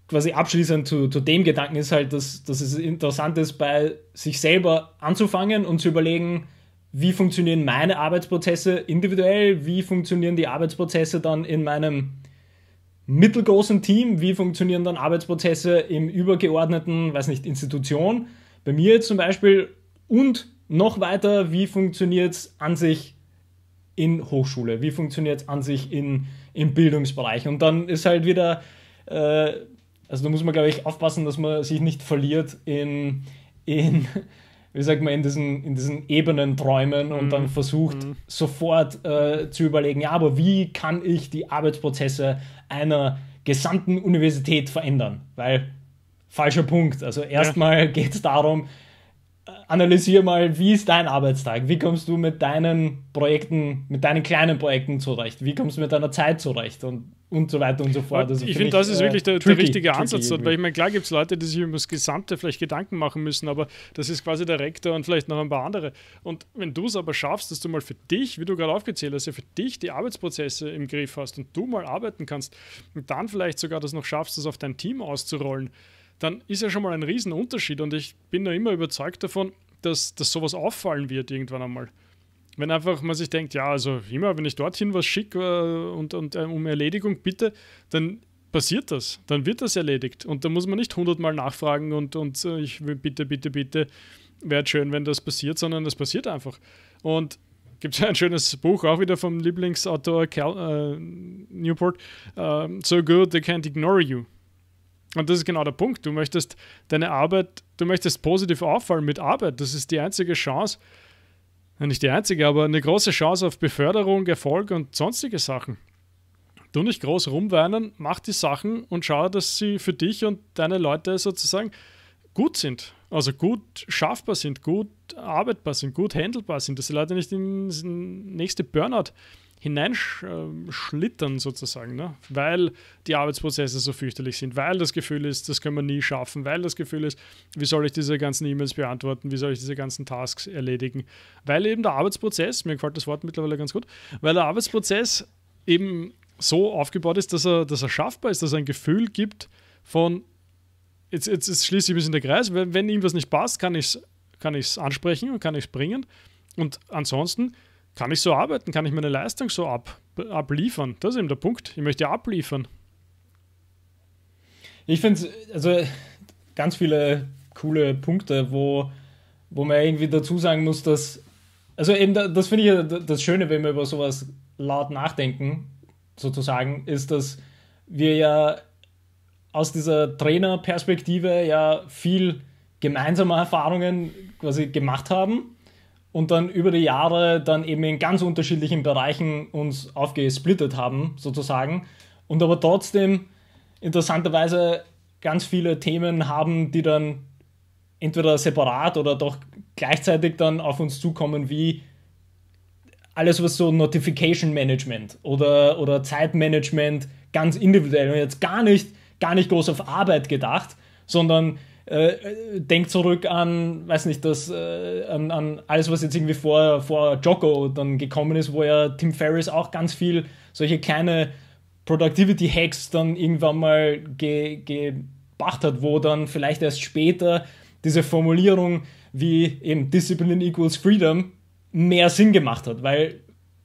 quasi abschließend zu, zu dem Gedanken ist halt, dass, dass es interessant ist, bei sich selber anzufangen und zu überlegen, wie funktionieren meine Arbeitsprozesse individuell, wie funktionieren die Arbeitsprozesse dann in meinem mittelgroßen Team, wie funktionieren dann Arbeitsprozesse im übergeordneten, weiß nicht, Institution, bei mir jetzt zum Beispiel und noch weiter, wie funktioniert es an sich in Hochschule, wie funktioniert es an sich in, im Bildungsbereich und dann ist halt wieder äh, also da muss man, glaube ich, aufpassen, dass man sich nicht verliert in, in wie sagt man, in diesen, in diesen Ebenen träumen und mhm. dann versucht mhm. sofort äh, zu überlegen, ja, aber wie kann ich die Arbeitsprozesse einer gesamten Universität verändern? Weil falscher Punkt. Also erstmal ja. geht es darum, analysiere mal, wie ist dein Arbeitstag? Wie kommst du mit deinen Projekten, mit deinen kleinen Projekten zurecht? Wie kommst du mit deiner Zeit zurecht? Und, und so weiter und so fort. Also ich finde, das ist äh, wirklich der, tricky, der richtige Ansatz dort, weil ich meine, klar gibt es Leute, die sich über das Gesamte vielleicht Gedanken machen müssen, aber das ist quasi der Rektor und vielleicht noch ein paar andere. Und wenn du es aber schaffst, dass du mal für dich, wie du gerade aufgezählt hast, ja für dich die Arbeitsprozesse im Griff hast und du mal arbeiten kannst und dann vielleicht sogar das noch schaffst, das auf dein Team auszurollen, dann ist ja schon mal ein Riesenunterschied und ich bin da immer überzeugt davon, dass, dass sowas auffallen wird irgendwann einmal. Wenn einfach man sich denkt, ja, also immer, wenn ich dorthin was schicke äh, und, und äh, um Erledigung bitte, dann passiert das, dann wird das erledigt und da muss man nicht hundertmal nachfragen und, und äh, ich will bitte, bitte, bitte, wäre schön, wenn das passiert, sondern das passiert einfach. Und gibt es ein schönes Buch, auch wieder vom Lieblingsautor Cal, äh, Newport, uh, So Good They Can't Ignore You. Und das ist genau der Punkt. Du möchtest deine Arbeit, du möchtest positiv auffallen mit Arbeit. Das ist die einzige Chance, nicht die einzige, aber eine große Chance auf Beförderung, Erfolg und sonstige Sachen. Du nicht groß rumweinen, mach die Sachen und schau, dass sie für dich und deine Leute sozusagen gut sind. Also gut schaffbar sind, gut arbeitbar sind, gut handelbar sind, dass die Leute nicht ins nächste Burnout hineinschlittern sozusagen, ne? weil die Arbeitsprozesse so fürchterlich sind, weil das Gefühl ist, das können wir nie schaffen, weil das Gefühl ist, wie soll ich diese ganzen E-Mails beantworten, wie soll ich diese ganzen Tasks erledigen, weil eben der Arbeitsprozess, mir gefällt das Wort mittlerweile ganz gut, weil der Arbeitsprozess eben so aufgebaut ist, dass er, dass er schaffbar ist, dass er ein Gefühl gibt von, jetzt, jetzt, jetzt schließe ich ein bisschen der Kreis, wenn, wenn irgendwas nicht passt, kann ich es kann ansprechen und kann ich es bringen und ansonsten kann ich so arbeiten? Kann ich meine Leistung so ab, abliefern? Das ist eben der Punkt. Ich möchte ja abliefern. Ich finde es, also ganz viele coole Punkte, wo, wo man irgendwie dazu sagen muss, dass, also eben das finde ich das Schöne, wenn wir über sowas laut nachdenken, sozusagen, ist, dass wir ja aus dieser Trainerperspektive ja viel gemeinsame Erfahrungen quasi gemacht haben und dann über die Jahre dann eben in ganz unterschiedlichen Bereichen uns aufgesplittet haben, sozusagen. Und aber trotzdem interessanterweise ganz viele Themen haben, die dann entweder separat oder doch gleichzeitig dann auf uns zukommen, wie alles, was so Notification Management oder, oder Zeitmanagement ganz individuell und jetzt gar nicht, gar nicht groß auf Arbeit gedacht, sondern äh, äh denk zurück an, weiß nicht, das, äh, an, an, alles, was jetzt irgendwie vor, vor Jocko dann gekommen ist, wo ja Tim Ferriss auch ganz viel solche kleine Productivity-Hacks dann irgendwann mal ge, gebracht hat, wo dann vielleicht erst später diese Formulierung wie eben Discipline equals Freedom mehr Sinn gemacht hat, weil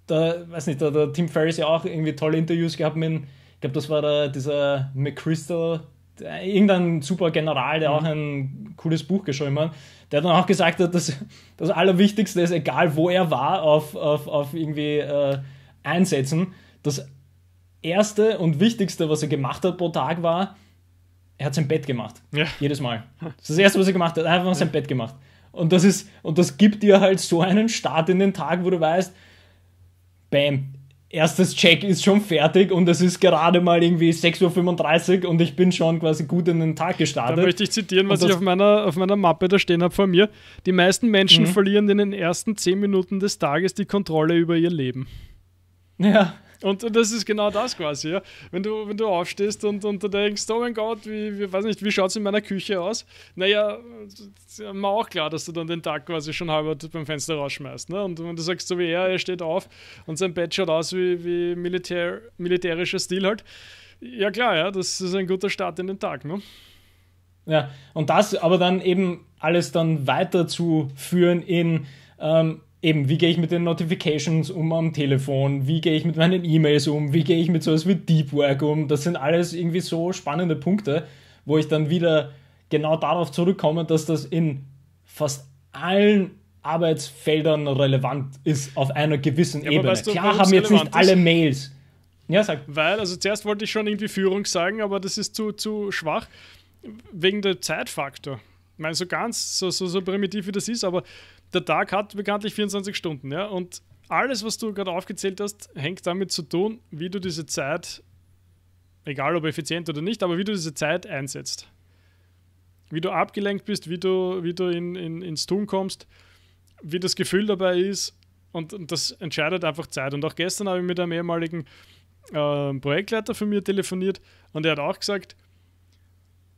da, weiß nicht, da, der Tim Ferriss ja auch irgendwie tolle Interviews gehabt mit, ich glaube, das war da dieser McChrystal äh, irgendein super General, der mhm. auch ein cooles Buch geschrieben hat, der dann auch gesagt hat, dass das Allerwichtigste ist, egal wo er war, auf, auf, auf irgendwie äh, einsetzen. Das Erste und Wichtigste, was er gemacht hat pro Tag, war, er hat sein Bett gemacht. Ja. Jedes Mal. Das ist das Erste, was er gemacht hat. Einfach sein Bett gemacht. Und das ist, und das gibt dir halt so einen Start in den Tag, wo du weißt, bam, erstes Check ist schon fertig und es ist gerade mal irgendwie 6.35 Uhr und ich bin schon quasi gut in den Tag gestartet. Da möchte ich zitieren, was ich auf meiner, auf meiner Mappe da stehen habe vor mir. Die meisten Menschen mhm. verlieren in den ersten 10 Minuten des Tages die Kontrolle über ihr Leben. Ja, und, und, das ist genau das quasi, ja. Wenn du, wenn du aufstehst und, und du denkst, oh mein Gott, wie, wie weiß nicht, wie schaut es in meiner Küche aus? Naja, ist ja mir auch klar, dass du dann den Tag quasi schon halber beim Fenster rausschmeißt. Ne? Und wenn du sagst, so wie er, er steht auf und sein Bett schaut aus wie, wie Militär, militärischer Stil halt. Ja klar, ja, das ist ein guter Start in den Tag, ne? Ja, und das aber dann eben alles dann weiterzuführen in ähm, eben, wie gehe ich mit den Notifications um am Telefon, wie gehe ich mit meinen E-Mails um, wie gehe ich mit sowas wie Deep Work um. Das sind alles irgendwie so spannende Punkte, wo ich dann wieder genau darauf zurückkomme, dass das in fast allen Arbeitsfeldern relevant ist auf einer gewissen ja, Ebene. Weißt du, Klar haben jetzt nicht alle Mails. Ja, sag. Weil, also zuerst wollte ich schon irgendwie Führung sagen, aber das ist zu, zu schwach wegen der Zeitfaktor. Ich meine, so ganz, so, so, so primitiv wie das ist, aber der Tag hat bekanntlich 24 Stunden, ja. Und alles, was du gerade aufgezählt hast, hängt damit zu tun, wie du diese Zeit, egal ob effizient oder nicht, aber wie du diese Zeit einsetzt. Wie du abgelenkt bist, wie du, wie du in, in, ins Tun kommst, wie das Gefühl dabei ist. Und, und das entscheidet einfach Zeit. Und auch gestern habe ich mit einem ehemaligen äh, Projektleiter von mir telefoniert und er hat auch gesagt,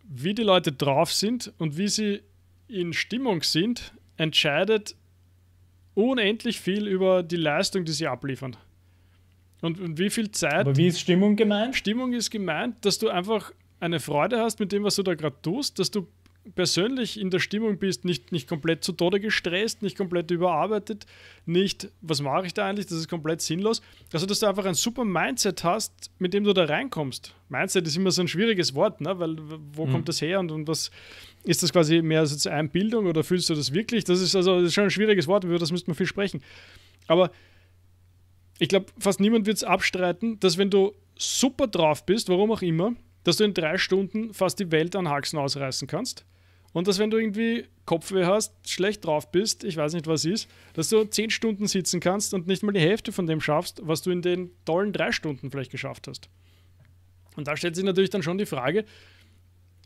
wie die Leute drauf sind und wie sie in Stimmung sind, entscheidet unendlich viel über die Leistung, die sie abliefern. Und, und wie viel Zeit. Aber wie ist Stimmung gemeint? Stimmung ist gemeint, dass du einfach eine Freude hast mit dem, was du da gerade tust, dass du persönlich in der Stimmung bist, nicht, nicht komplett zu Tode gestresst, nicht komplett überarbeitet, nicht, was mache ich da eigentlich, das ist komplett sinnlos. Also, dass du einfach ein super Mindset hast, mit dem du da reinkommst. Mindset ist immer so ein schwieriges Wort, ne? weil wo mhm. kommt das her und, und was ist das quasi mehr als eine Einbildung oder fühlst du das wirklich? Das ist also das ist schon ein schwieriges Wort, über das müsste man viel sprechen. Aber ich glaube, fast niemand wird es abstreiten, dass wenn du super drauf bist, warum auch immer, dass du in drei Stunden fast die Welt an Haxen ausreißen kannst und dass wenn du irgendwie Kopfweh hast, schlecht drauf bist, ich weiß nicht was ist, dass du zehn Stunden sitzen kannst und nicht mal die Hälfte von dem schaffst, was du in den tollen drei Stunden vielleicht geschafft hast. Und da stellt sich natürlich dann schon die Frage,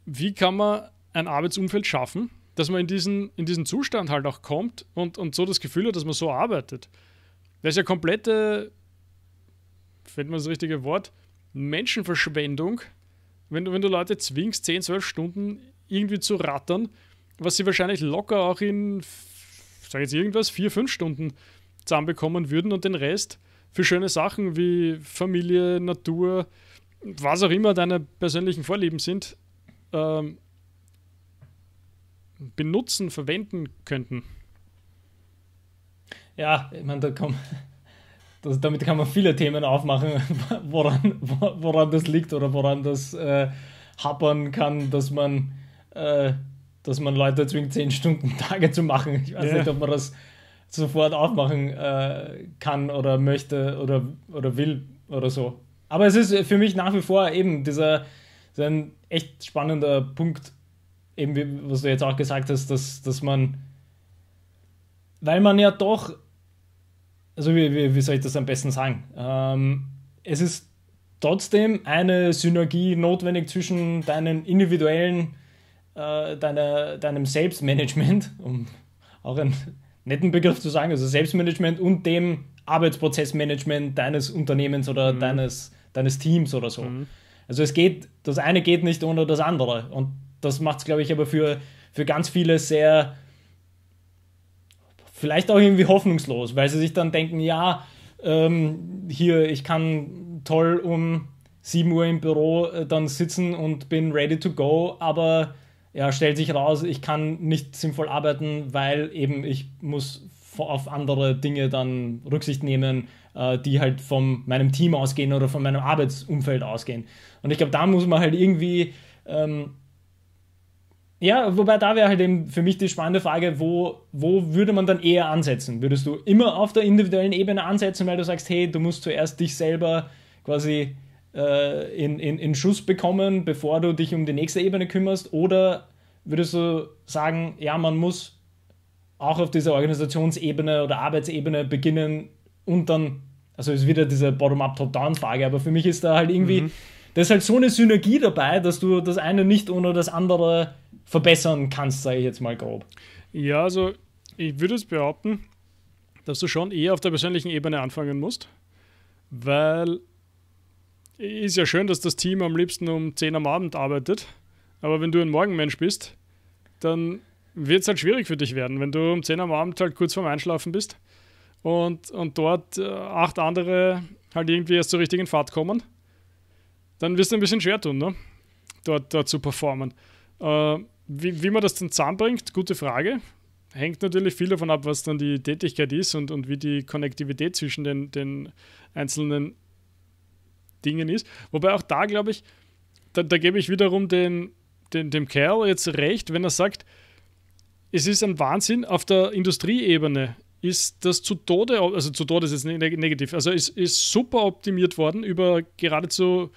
wie kann man ein Arbeitsumfeld schaffen, dass man in diesen, in diesen Zustand halt auch kommt und, und so das Gefühl hat, dass man so arbeitet. Das ist ja komplette, fällt mir das richtige Wort, Menschenverschwendung, wenn du, wenn du Leute zwingst, 10, 12 Stunden irgendwie zu rattern, was sie wahrscheinlich locker auch in, sag jetzt irgendwas, vier, fünf Stunden zusammenbekommen würden und den Rest für schöne Sachen wie Familie, Natur, was auch immer deine persönlichen Vorlieben sind, ähm, benutzen, verwenden könnten. Ja, ich meine, da kann, das, damit kann man viele Themen aufmachen, woran, woran das liegt oder woran das äh, happern kann, dass man äh, dass man Leute zwingt, 10 Stunden Tage zu machen. Ich weiß yeah. nicht, ob man das sofort aufmachen äh, kann oder möchte oder, oder will oder so. Aber es ist für mich nach wie vor eben dieser so ein echt spannender Punkt, eben wie, was du jetzt auch gesagt hast, dass, dass man, weil man ja doch, also wie, wie, wie soll ich das am besten sagen? Ähm, es ist trotzdem eine Synergie notwendig zwischen deinen individuellen äh, deiner, deinem Selbstmanagement, um auch einen netten Begriff zu sagen, also Selbstmanagement und dem Arbeitsprozessmanagement deines Unternehmens oder mhm. deines, deines Teams oder so. Mhm. Also es geht, das eine geht nicht ohne das andere. Und das macht es, glaube ich, aber für, für ganz viele sehr, vielleicht auch irgendwie hoffnungslos, weil sie sich dann denken, ja, ähm, hier, ich kann toll um 7 Uhr im Büro äh, dann sitzen und bin ready to go, aber ja, stellt sich raus, ich kann nicht sinnvoll arbeiten, weil eben ich muss auf andere Dinge dann Rücksicht nehmen, äh, die halt von meinem Team ausgehen oder von meinem Arbeitsumfeld ausgehen. Und ich glaube, da muss man halt irgendwie, ähm, ja, wobei da wäre halt eben für mich die spannende Frage, wo, wo würde man dann eher ansetzen? Würdest du immer auf der individuellen Ebene ansetzen, weil du sagst, hey, du musst zuerst dich selber quasi äh, in, in, in Schuss bekommen, bevor du dich um die nächste Ebene kümmerst? Oder würdest du sagen, ja, man muss auch auf dieser Organisationsebene oder Arbeitsebene beginnen und dann, also ist wieder diese Bottom-up-Top-Down-Frage, aber für mich ist da halt irgendwie, mhm. das ist halt so eine Synergie dabei, dass du das eine nicht ohne das andere verbessern kannst, sage ich jetzt mal grob. Ja, also ich würde es behaupten, dass du schon eher auf der persönlichen Ebene anfangen musst, weil ist ja schön, dass das Team am liebsten um 10 am Abend arbeitet. Aber wenn du ein Morgenmensch bist, dann wird es halt schwierig für dich werden, wenn du um 10 am Abend halt kurz vorm Einschlafen bist und, und dort äh, acht andere halt irgendwie erst zur richtigen Fahrt kommen, dann wirst du ein bisschen schwer tun, ne? dort, dort zu performen. Äh, wie, wie man das dann zusammenbringt, gute Frage. Hängt natürlich viel davon ab, was dann die Tätigkeit ist und, und wie die Konnektivität zwischen den, den einzelnen Dingen ist. Wobei auch da, glaube ich, da, da gebe ich wiederum den, den, dem Kerl jetzt recht, wenn er sagt, es ist ein Wahnsinn, auf der Industrieebene ist das zu Tode, also zu Tode ist jetzt ne-, negativ, also ist, ist super optimiert worden über geradezu,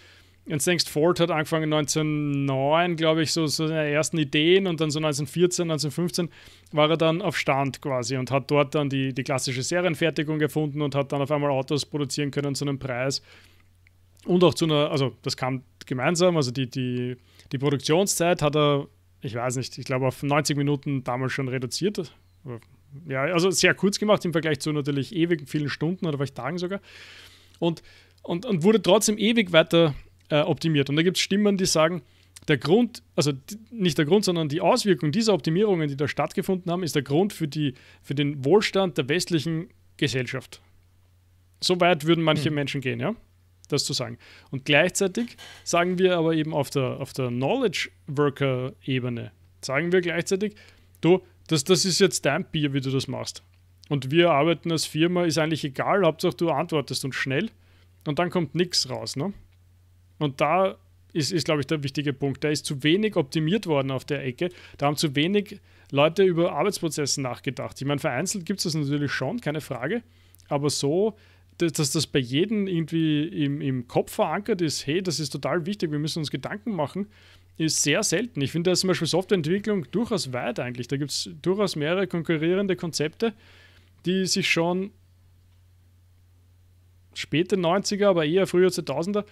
wenn jetzt denkst Ford hat angefangen 1909, glaube ich, so seine ersten Ideen und dann so 1914, 1915 war er dann auf Stand quasi und hat dort dann die, die klassische Serienfertigung gefunden und hat dann auf einmal Autos produzieren können zu einem Preis, und auch zu einer, also das kam gemeinsam, also die, die, die Produktionszeit hat er, ich weiß nicht, ich glaube auf 90 Minuten damals schon reduziert. Ja, also sehr kurz gemacht im Vergleich zu natürlich ewigen vielen Stunden oder vielleicht Tagen sogar. Und, und, und wurde trotzdem ewig weiter äh, optimiert. Und da gibt es Stimmen, die sagen, der Grund, also nicht der Grund, sondern die Auswirkung dieser Optimierungen, die da stattgefunden haben, ist der Grund für, die, für den Wohlstand der westlichen Gesellschaft. So weit würden manche hm. Menschen gehen, ja das zu sagen. Und gleichzeitig sagen wir aber eben auf der, auf der Knowledge Worker Ebene, sagen wir gleichzeitig, du, das, das ist jetzt dein Bier, wie du das machst. Und wir arbeiten als Firma, ist eigentlich egal, Hauptsache du antwortest und schnell und dann kommt nichts raus. Ne? Und da ist, ist glaube ich, der wichtige Punkt. Da ist zu wenig optimiert worden auf der Ecke. Da haben zu wenig Leute über Arbeitsprozesse nachgedacht. Ich meine, vereinzelt gibt es das natürlich schon, keine Frage. Aber so dass das bei jedem irgendwie im, im Kopf verankert ist, hey, das ist total wichtig, wir müssen uns Gedanken machen, ist sehr selten. Ich finde da zum Beispiel Softwareentwicklung durchaus weit eigentlich. Da gibt es durchaus mehrere konkurrierende Konzepte, die sich schon späte 90er, aber eher früher 2000er,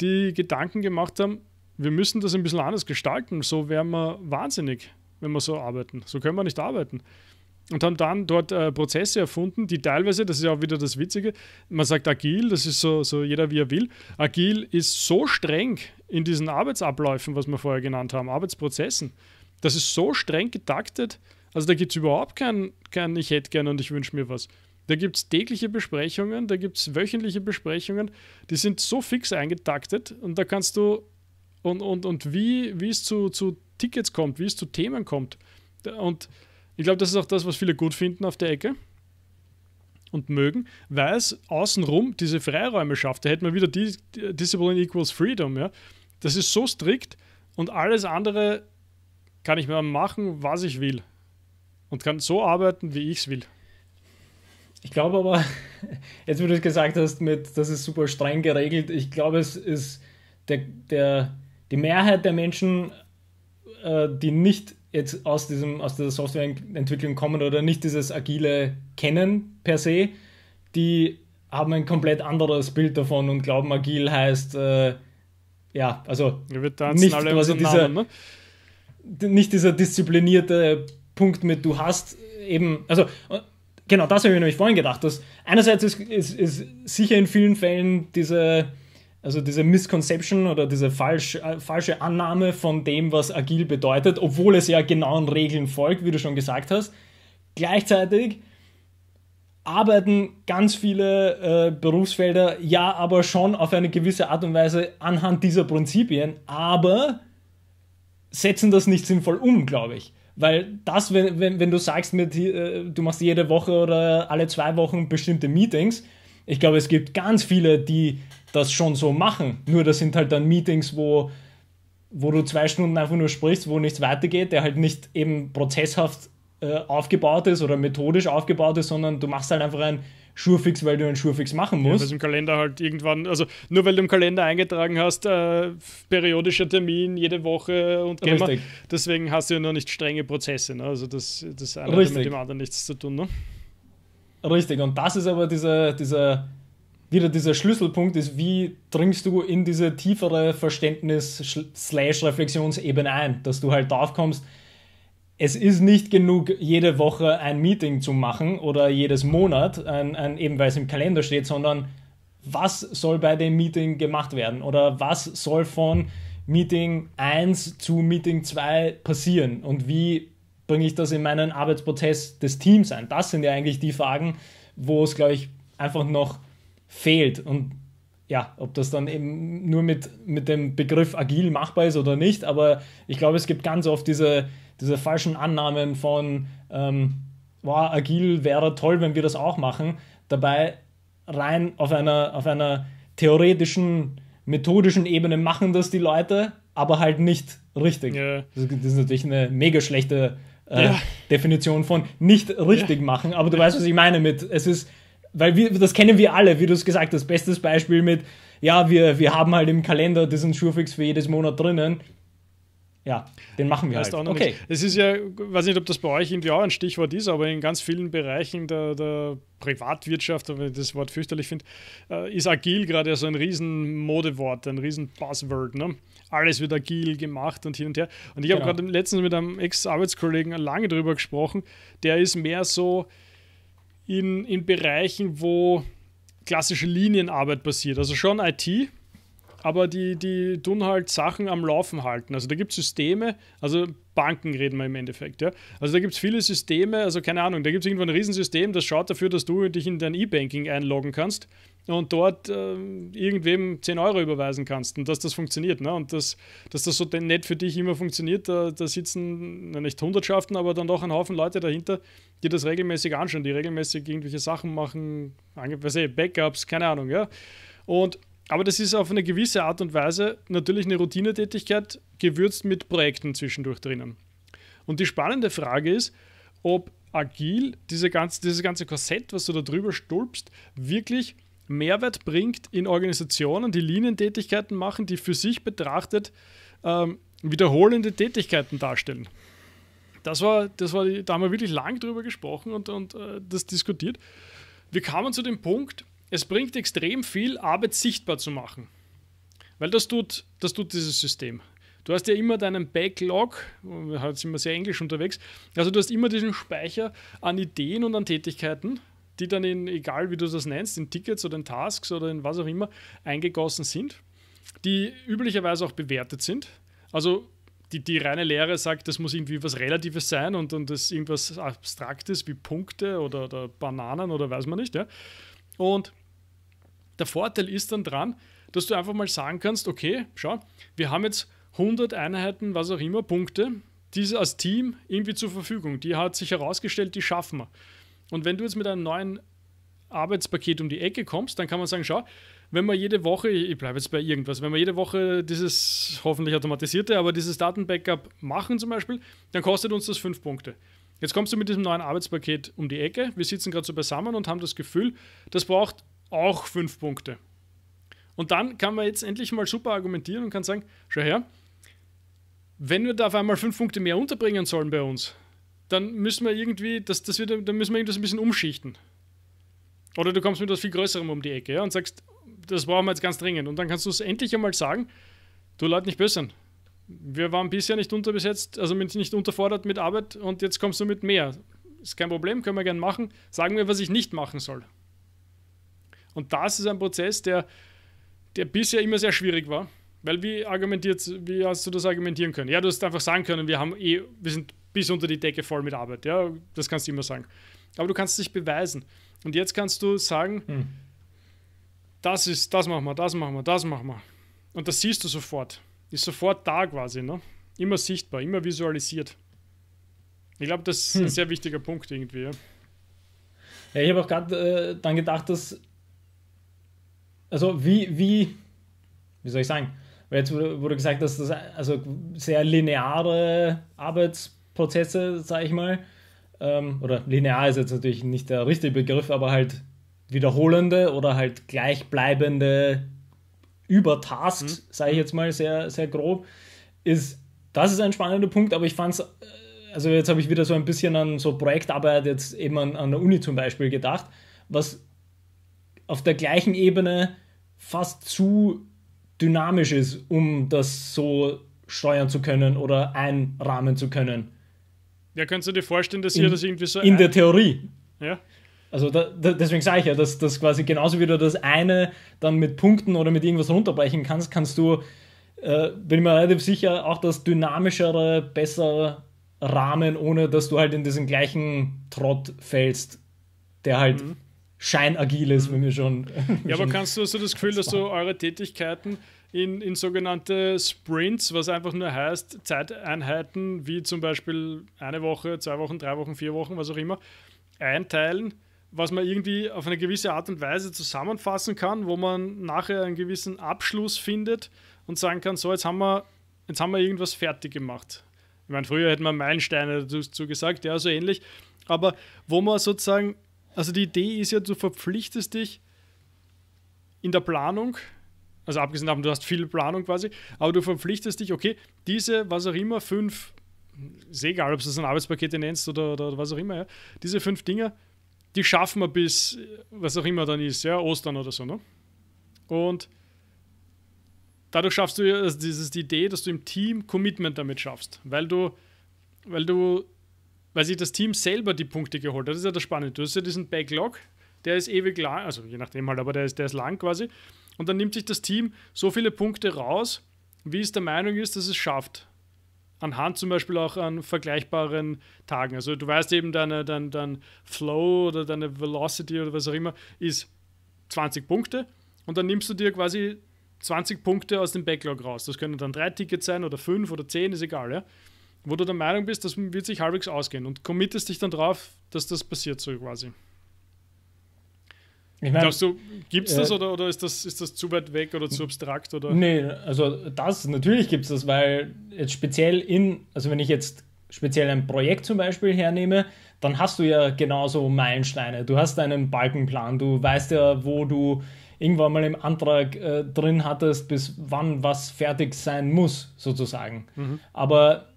die Gedanken gemacht haben, wir müssen das ein bisschen anders gestalten, so wären wir wahnsinnig, wenn wir so arbeiten. So können wir nicht arbeiten und haben dann dort äh, Prozesse erfunden, die teilweise, das ist ja auch wieder das Witzige, man sagt agil, das ist so, so jeder wie er will. Agil ist so streng in diesen Arbeitsabläufen, was wir vorher genannt haben, Arbeitsprozessen. Das ist so streng getaktet, also da gibt es überhaupt kein, kein Ich hätte gern und ich wünsche mir was. Da gibt es tägliche Besprechungen, da gibt es wöchentliche Besprechungen, die sind so fix eingetaktet und da kannst du und, und, und wie, wie es zu, zu Tickets kommt, wie es zu Themen kommt. Und ich glaube, das ist auch das, was viele gut finden auf der Ecke und mögen, weil es außenrum diese Freiräume schafft. Da hätten wir wieder Dis äh, Discipline equals Freedom. Ja? Das ist so strikt und alles andere kann ich mir machen, was ich will. Und kann so arbeiten, wie ich es will. Ich glaube aber, jetzt wie du es gesagt hast, mit, das ist super streng geregelt, ich glaube, es ist der, der, die Mehrheit der Menschen, äh, die nicht jetzt aus, diesem, aus dieser Softwareentwicklung kommen oder nicht dieses agile kennen per se, die haben ein komplett anderes Bild davon und glauben, agil heißt, äh, ja, also nicht, quasi also dieser, Namen, ne? nicht dieser disziplinierte Punkt mit, du hast eben, also äh, genau das habe ich nämlich vorhin gedacht, dass einerseits ist, ist, ist sicher in vielen Fällen diese also diese Misconception oder diese falsch, äh, falsche Annahme von dem, was agil bedeutet, obwohl es ja genauen Regeln folgt, wie du schon gesagt hast. Gleichzeitig arbeiten ganz viele äh, Berufsfelder ja aber schon auf eine gewisse Art und Weise anhand dieser Prinzipien, aber setzen das nicht sinnvoll um, glaube ich. Weil das, wenn, wenn, wenn du sagst, mit, äh, du machst jede Woche oder alle zwei Wochen bestimmte Meetings, ich glaube, es gibt ganz viele, die das schon so machen. Nur das sind halt dann Meetings, wo, wo du zwei Stunden einfach nur sprichst, wo nichts weitergeht, der halt nicht eben prozesshaft äh, aufgebaut ist oder methodisch aufgebaut ist, sondern du machst halt einfach ein Schurfix, weil du einen Schurfix machen musst. Ja, weil im Kalender halt irgendwann, also nur weil du im Kalender eingetragen hast, äh, periodischer Termin jede Woche und Gamer, deswegen hast du ja noch nicht strenge Prozesse. Ne? Also das, das eine Richtig. hat mit dem anderen nichts zu tun. Ne? Richtig, und das ist aber dieser, dieser wieder dieser Schlüsselpunkt ist, wie dringst du in diese tiefere Verständnis-Reflexionsebene ein, dass du halt drauf kommst, es ist nicht genug, jede Woche ein Meeting zu machen oder jedes Monat, ein, ein, eben weil es im Kalender steht, sondern was soll bei dem Meeting gemacht werden oder was soll von Meeting 1 zu Meeting 2 passieren und wie bringe ich das in meinen Arbeitsprozess des Teams ein? Das sind ja eigentlich die Fragen, wo es, glaube ich, einfach noch fehlt. Und ja, ob das dann eben nur mit, mit dem Begriff agil machbar ist oder nicht, aber ich glaube, es gibt ganz oft diese, diese falschen Annahmen von, ähm, wow, agil wäre toll, wenn wir das auch machen. Dabei rein auf einer, auf einer theoretischen, methodischen Ebene machen das die Leute, aber halt nicht richtig. Ja. Das ist natürlich eine mega schlechte äh, ja. Definition von nicht richtig ja. machen, aber du weißt, was ich meine mit, es ist weil wir, das kennen wir alle, wie du es gesagt hast. Bestes Beispiel mit, ja, wir, wir haben halt im Kalender diesen Surfix für jedes Monat drinnen. Ja, den machen wir halt. okay. Nicht. Es ist ja, weiß nicht, ob das bei euch irgendwie auch ein Stichwort ist, aber in ganz vielen Bereichen der, der Privatwirtschaft, wenn ich das Wort fürchterlich finde, äh, ist agil gerade so ein riesen Modewort, ein riesen Buzzword. Ne? Alles wird agil gemacht und hin und her. Und ich habe gerade genau. letztens mit einem Ex-Arbeitskollegen lange drüber gesprochen, der ist mehr so, in, in Bereichen, wo klassische Linienarbeit passiert. Also schon IT, aber die, die tun halt Sachen am Laufen halten. Also da gibt es Systeme, also Banken reden wir im Endeffekt, ja. Also da gibt es viele Systeme, also keine Ahnung, da gibt es irgendwo ein Riesensystem, das schaut dafür, dass du dich in dein E-Banking einloggen kannst und dort äh, irgendwem 10 Euro überweisen kannst und dass das funktioniert. Ne? Und dass, dass das so nett für dich immer funktioniert, da, da sitzen na, nicht Hundertschaften, aber dann doch ein Haufen Leute dahinter, die das regelmäßig anschauen, die regelmäßig irgendwelche Sachen machen, weiß ich, Backups, keine Ahnung, ja. Und aber das ist auf eine gewisse Art und Weise natürlich eine Routinetätigkeit, gewürzt mit Projekten zwischendurch drinnen. Und die spannende Frage ist, ob agil diese ganze, dieses ganze Korsett, was du da drüber stulpst, wirklich Mehrwert bringt in Organisationen, die Linientätigkeiten machen, die für sich betrachtet ähm, wiederholende Tätigkeiten darstellen. Das war, das war, da haben wir wirklich lang drüber gesprochen und, und äh, das diskutiert. Wir kamen zu dem Punkt, es bringt extrem viel, Arbeit sichtbar zu machen. Weil das tut, das tut dieses System. Du hast ja immer deinen Backlog, halt sind wir sehr englisch unterwegs, also du hast immer diesen Speicher an Ideen und an Tätigkeiten, die dann in, egal wie du das nennst, in Tickets oder in Tasks oder in was auch immer, eingegossen sind, die üblicherweise auch bewertet sind. Also die, die reine Lehre sagt, das muss irgendwie was Relatives sein und, und das irgendwas Abstraktes wie Punkte oder, oder Bananen oder weiß man nicht. Ja? Und der Vorteil ist dann dran, dass du einfach mal sagen kannst, okay, schau, wir haben jetzt 100 Einheiten, was auch immer, Punkte, diese als Team irgendwie zur Verfügung. Die hat sich herausgestellt, die schaffen wir. Und wenn du jetzt mit einem neuen Arbeitspaket um die Ecke kommst, dann kann man sagen, schau, wenn man jede Woche, ich bleibe jetzt bei irgendwas, wenn man jede Woche dieses hoffentlich automatisierte, aber dieses Datenbackup machen zum Beispiel, dann kostet uns das fünf Punkte. Jetzt kommst du mit diesem neuen Arbeitspaket um die Ecke, wir sitzen gerade so beisammen und haben das Gefühl, das braucht auch fünf Punkte. Und dann kann man jetzt endlich mal super argumentieren und kann sagen, schau her, wenn wir da auf einmal fünf Punkte mehr unterbringen sollen bei uns, dann müssen wir irgendwie, das, das wird, dann müssen wir irgendwas ein bisschen umschichten. Oder du kommst mit etwas viel Größerem um die Ecke ja, und sagst, das brauchen wir jetzt ganz dringend. Und dann kannst du es endlich einmal sagen, du Leute nicht böse. Wir waren bisher nicht unterbesetzt, also nicht unterfordert mit Arbeit und jetzt kommst du mit mehr. Ist kein Problem, können wir gern machen. Sagen wir, was ich nicht machen soll. Und das ist ein Prozess, der, der bisher immer sehr schwierig war. Weil wie argumentiert, wie hast du das argumentieren können? Ja, du hast einfach sagen können, wir haben eh, wir sind bis unter die Decke voll mit Arbeit. Ja, das kannst du immer sagen. Aber du kannst es dich beweisen. Und jetzt kannst du sagen, hm. das ist, das machen wir, das machen wir, das machen wir. Und das siehst du sofort. Ist sofort da quasi, ne? Immer sichtbar, immer visualisiert. Ich glaube, das ist hm. ein sehr wichtiger Punkt irgendwie. Ja, ja ich habe auch gerade äh, dann gedacht, dass also wie, wie, wie soll ich sagen? jetzt wurde gesagt, dass das also sehr lineare Arbeitsprozesse, sage ich mal, ähm, oder linear ist jetzt natürlich nicht der richtige Begriff, aber halt wiederholende oder halt gleichbleibende Übertasks, mhm. sage ich jetzt mal sehr, sehr grob, ist, das ist ein spannender Punkt, aber ich fand es, äh, also jetzt habe ich wieder so ein bisschen an so Projektarbeit jetzt eben an, an der Uni zum Beispiel gedacht, was auf der gleichen Ebene fast zu dynamisch ist, um das so steuern zu können oder einrahmen zu können. Ja, kannst du dir vorstellen, dass in, hier das irgendwie so. In der Theorie. Ja. Also da, da, deswegen sage ich ja, dass das quasi genauso wie du das eine dann mit Punkten oder mit irgendwas runterbrechen kannst, kannst du, äh, bin ich mir relativ sicher, auch das dynamischere, bessere Rahmen, ohne dass du halt in diesen gleichen Trott fällst, der halt mhm scheinagil ist, wenn mhm. wir schon. ja, aber kannst du, hast das Gefühl, dass du eure Tätigkeiten in, in sogenannte Sprints, was einfach nur heißt, Zeiteinheiten wie zum Beispiel eine Woche, zwei Wochen, drei Wochen, vier Wochen, was auch immer, einteilen, was man irgendwie auf eine gewisse Art und Weise zusammenfassen kann, wo man nachher einen gewissen Abschluss findet und sagen kann, so, jetzt haben wir, jetzt haben wir irgendwas fertig gemacht. Ich meine, früher hätten wir Meilensteine dazu gesagt, ja, so ähnlich, aber wo man sozusagen also die Idee ist ja, du verpflichtest dich in der Planung, also abgesehen davon, du hast viel Planung quasi, aber du verpflichtest dich, okay, diese, was auch immer, fünf, ist egal, ob du es ein Arbeitspaket nennst oder, oder was auch immer, ja, diese fünf Dinge, die schaffen wir bis, was auch immer dann ist, ja, Ostern oder so, ne? Und dadurch schaffst du, also dieses die Idee, dass du im Team Commitment damit schaffst, weil du, weil du weil sich das Team selber die Punkte geholt hat. Das ist ja das Spannende. Du hast ja diesen Backlog, der ist ewig lang, also je nachdem halt, aber der ist, der ist lang quasi. Und dann nimmt sich das Team so viele Punkte raus, wie es der Meinung ist, dass es schafft. Anhand zum Beispiel auch an vergleichbaren Tagen. Also du weißt eben, dein, dein, dein Flow oder deine Velocity oder was auch immer ist 20 Punkte. Und dann nimmst du dir quasi 20 Punkte aus dem Backlog raus. Das können dann drei Tickets sein oder fünf oder zehn, ist egal. Ja? wo du der Meinung bist, das wird sich halbwegs ausgehen und committest dich dann drauf, dass das passiert so quasi. Ich mein, Glaubst du, gibt es das äh, oder, oder ist, das, ist das zu weit weg oder zu abstrakt? Oder? Nee, also das, natürlich gibt es das, weil jetzt speziell in, also wenn ich jetzt speziell ein Projekt zum Beispiel hernehme, dann hast du ja genauso Meilensteine. Du hast einen Balkenplan, du weißt ja, wo du irgendwann mal im Antrag äh, drin hattest, bis wann was fertig sein muss, sozusagen. Mhm. Aber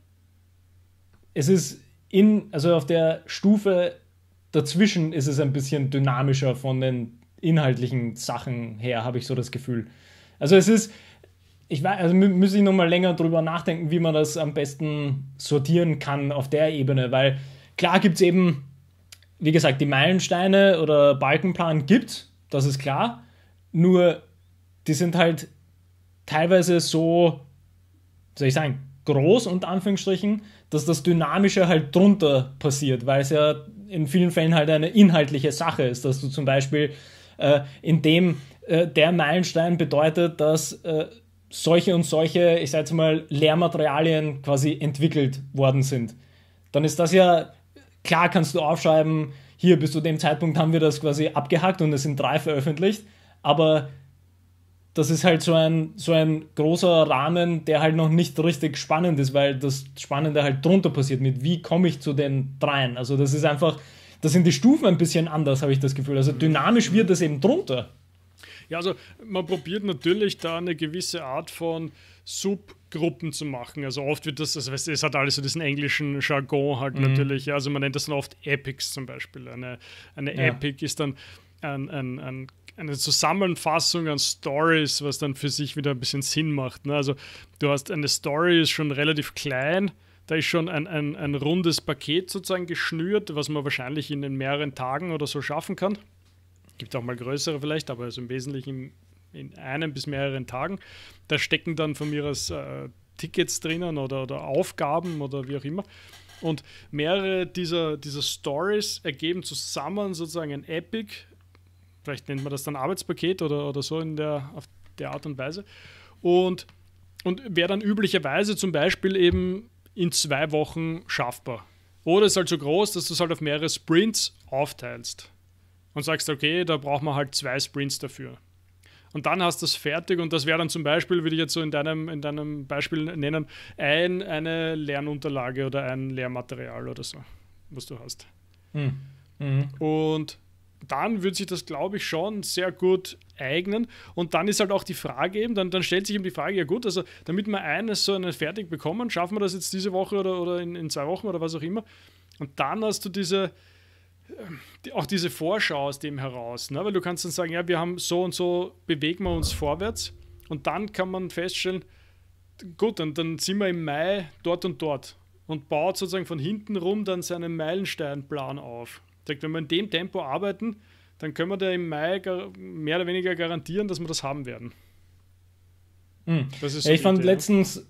es ist in, also auf der Stufe dazwischen ist es ein bisschen dynamischer von den inhaltlichen Sachen her, habe ich so das Gefühl. Also es ist, ich weiß, also müsste ich nochmal länger drüber nachdenken, wie man das am besten sortieren kann auf der Ebene, weil klar gibt es eben, wie gesagt, die Meilensteine oder Balkenplan gibt, das ist klar, nur die sind halt teilweise so, soll ich sagen, groß und Anführungsstrichen, dass das Dynamische halt drunter passiert, weil es ja in vielen Fällen halt eine inhaltliche Sache ist, dass du zum Beispiel äh, in dem äh, der Meilenstein bedeutet, dass äh, solche und solche, ich sage jetzt mal, Lehrmaterialien quasi entwickelt worden sind. Dann ist das ja, klar kannst du aufschreiben, hier bis zu dem Zeitpunkt haben wir das quasi abgehackt und es sind drei veröffentlicht, aber das ist halt so ein, so ein großer Rahmen, der halt noch nicht richtig spannend ist, weil das Spannende halt drunter passiert mit, wie komme ich zu den dreien. Also das ist einfach, das sind die Stufen ein bisschen anders, habe ich das Gefühl. Also dynamisch wird das eben drunter. Ja, also man probiert natürlich da eine gewisse Art von Subgruppen zu machen. Also oft wird das, also es hat alles so diesen englischen Jargon halt mhm. natürlich. Also man nennt das dann oft Epics zum Beispiel. Eine, eine ja. Epic ist dann ein, ein, ein eine Zusammenfassung an Stories, was dann für sich wieder ein bisschen Sinn macht. Ne? Also du hast eine Story, ist schon relativ klein, da ist schon ein, ein, ein rundes Paket sozusagen geschnürt, was man wahrscheinlich in den mehreren Tagen oder so schaffen kann. Gibt auch mal größere vielleicht, aber also im Wesentlichen in einem bis mehreren Tagen. Da stecken dann von mir aus äh, Tickets drinnen oder, oder Aufgaben oder wie auch immer. Und mehrere dieser, dieser Stories ergeben zusammen sozusagen ein Epic, vielleicht nennt man das dann Arbeitspaket oder, oder so in der, auf der Art und Weise. Und, und wäre dann üblicherweise zum Beispiel eben in zwei Wochen schaffbar. Oder ist halt so groß, dass du es halt auf mehrere Sprints aufteilst und sagst, okay, da braucht man halt zwei Sprints dafür. Und dann hast du es fertig und das wäre dann zum Beispiel, würde ich jetzt so in deinem, in deinem Beispiel nennen, ein, eine Lernunterlage oder ein Lehrmaterial oder so, was du hast. Mhm. Mhm. Und dann würde sich das, glaube ich, schon sehr gut eignen. Und dann ist halt auch die Frage eben, dann, dann stellt sich eben die Frage, ja gut, also damit wir eines so einen fertig bekommen, schaffen wir das jetzt diese Woche oder, oder in, in zwei Wochen oder was auch immer. Und dann hast du diese, ähm, auch diese Vorschau aus dem heraus, ne? weil du kannst dann sagen, ja, wir haben so und so, bewegen wir uns vorwärts. Und dann kann man feststellen, gut, dann, dann sind wir im Mai dort und dort und baut sozusagen von hinten rum dann seinen Meilensteinplan auf. Sagt, wenn wir in dem Tempo arbeiten, dann können wir da im Mai mehr oder weniger garantieren, dass wir das haben werden. Hm. Das ist so ich fand Idee, ne? letztens,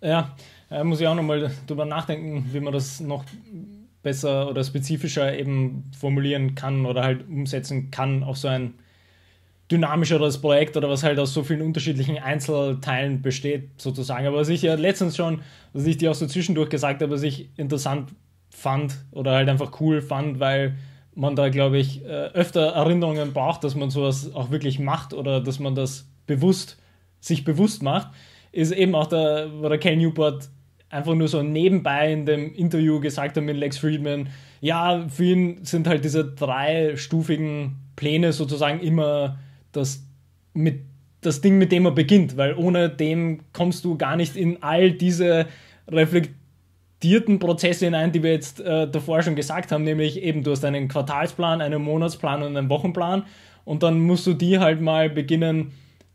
ja, muss ich auch nochmal drüber nachdenken, wie man das noch besser oder spezifischer eben formulieren kann oder halt umsetzen kann auf so ein dynamischeres Projekt oder was halt aus so vielen unterschiedlichen Einzelteilen besteht, sozusagen. Aber was ich ja letztens schon, was ich dir auch so zwischendurch gesagt habe, was ich interessant fand oder halt einfach cool fand, weil man da, glaube ich, äh, öfter Erinnerungen braucht, dass man sowas auch wirklich macht oder dass man das bewusst, sich bewusst macht, ist eben auch der, wo der Ken Newport einfach nur so nebenbei in dem Interview gesagt hat mit Lex Friedman, ja, für ihn sind halt diese dreistufigen Pläne sozusagen immer das, mit, das Ding, mit dem er beginnt, weil ohne dem kommst du gar nicht in all diese reflektieren dierten Prozesse hinein, die wir jetzt äh, davor schon gesagt haben, nämlich eben du hast einen Quartalsplan, einen Monatsplan und einen Wochenplan und dann musst du die halt mal beginnen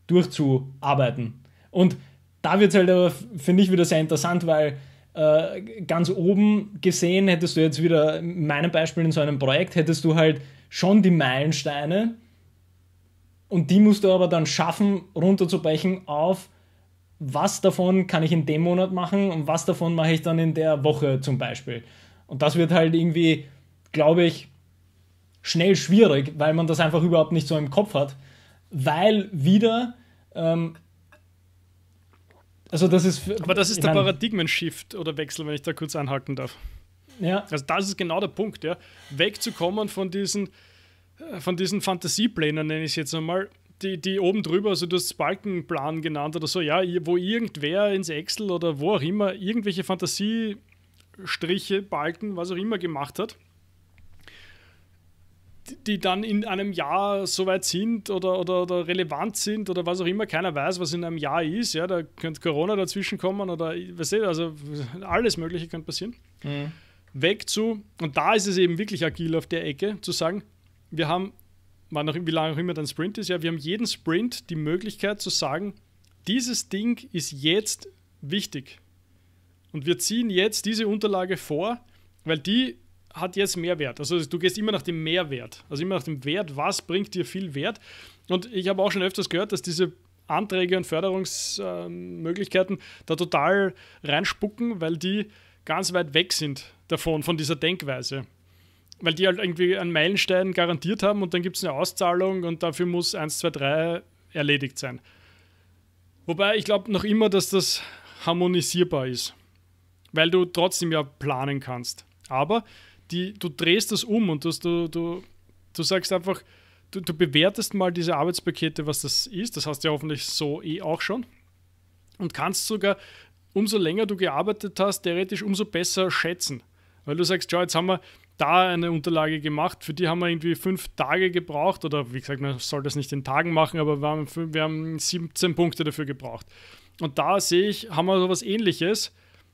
durchzuarbeiten. Und da wird es halt aber, finde ich, wieder sehr interessant, weil äh, ganz oben gesehen hättest du jetzt wieder, in meinem Beispiel in so einem Projekt, hättest du halt schon die Meilensteine und die musst du aber dann schaffen, runterzubrechen auf was davon kann ich in dem Monat machen und was davon mache ich dann in der Woche zum Beispiel. Und das wird halt irgendwie, glaube ich, schnell schwierig, weil man das einfach überhaupt nicht so im Kopf hat, weil wieder ähm, also das ist. Aber das ist der Paradigmen-Shift oder Wechsel, wenn ich da kurz anhaken darf. Ja. Also das ist genau der Punkt, ja. Wegzukommen von diesen, äh, von diesen Fantasieplänen, nenne ich es jetzt einmal, die, die oben drüber, also du hast Balkenplan genannt oder so, ja, wo irgendwer ins Excel oder wo auch immer irgendwelche Fantasiestriche, Balken, was auch immer gemacht hat, die dann in einem Jahr soweit sind oder, oder, oder relevant sind oder was auch immer, keiner weiß, was in einem Jahr ist, ja, da könnte Corona dazwischen kommen oder, was ich, also alles Mögliche könnte passieren. Mhm. Weg zu, und da ist es eben wirklich agil auf der Ecke, zu sagen, wir haben wann auch, wie lange auch immer dein Sprint ist, ja, wir haben jeden Sprint die Möglichkeit zu sagen, dieses Ding ist jetzt wichtig. Und wir ziehen jetzt diese Unterlage vor, weil die hat jetzt Mehrwert. Also du gehst immer nach dem Mehrwert, also immer nach dem Wert, was bringt dir viel Wert. Und ich habe auch schon öfters gehört, dass diese Anträge und Förderungsmöglichkeiten äh, da total reinspucken, weil die ganz weit weg sind davon, von dieser Denkweise weil die halt irgendwie einen Meilenstein garantiert haben und dann gibt es eine Auszahlung und dafür muss 1, 2, 3 erledigt sein. Wobei ich glaube noch immer, dass das harmonisierbar ist, weil du trotzdem ja planen kannst. Aber die, du drehst das um und das, du, du, du sagst einfach, du, du bewertest mal diese Arbeitspakete, was das ist. Das hast du ja hoffentlich so eh auch schon. Und kannst sogar, umso länger du gearbeitet hast, theoretisch umso besser schätzen. Weil du sagst, ja, jetzt haben wir da eine Unterlage gemacht. Für die haben wir irgendwie fünf Tage gebraucht. Oder wie gesagt, man soll das nicht in Tagen machen, aber wir haben, fünf, wir haben 17 Punkte dafür gebraucht. Und da sehe ich, haben wir so was ähnliches.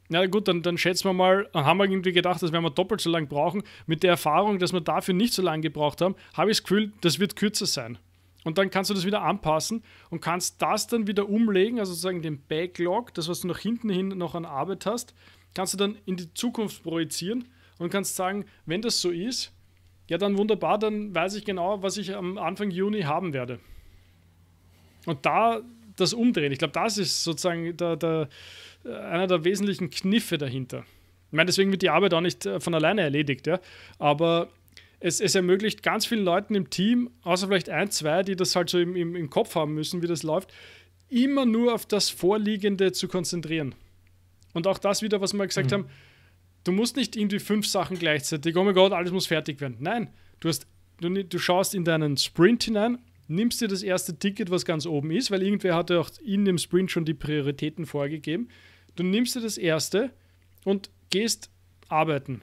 Na gut, dann, dann schätzen wir mal, haben wir irgendwie gedacht, das werden wir doppelt so lang brauchen. Mit der Erfahrung, dass wir dafür nicht so lange gebraucht haben, habe ich das Gefühl, das wird kürzer sein. Und dann kannst du das wieder anpassen und kannst das dann wieder umlegen, also sozusagen den Backlog, das, was du nach hinten hin noch an Arbeit hast, kannst du dann in die Zukunft projizieren und kannst sagen, wenn das so ist, ja dann wunderbar, dann weiß ich genau, was ich am Anfang Juni haben werde. Und da das umdrehen, ich glaube, das ist sozusagen der, der, äh, einer der wesentlichen Kniffe dahinter. Ich meine, deswegen wird die Arbeit auch nicht äh, von alleine erledigt, ja. Aber es, es, ermöglicht ganz vielen Leuten im Team, außer vielleicht ein, zwei, die das halt so im, im, im Kopf haben müssen, wie das läuft, immer nur auf das Vorliegende zu konzentrieren. Und auch das wieder, was wir gesagt mhm. haben, Du musst nicht irgendwie fünf Sachen gleichzeitig, oh mein Gott, alles muss fertig werden. Nein, du, hast, du, du schaust in deinen Sprint hinein, nimmst dir das erste Ticket, was ganz oben ist, weil irgendwer hat ja auch in dem Sprint schon die Prioritäten vorgegeben. Du nimmst dir das erste und gehst arbeiten.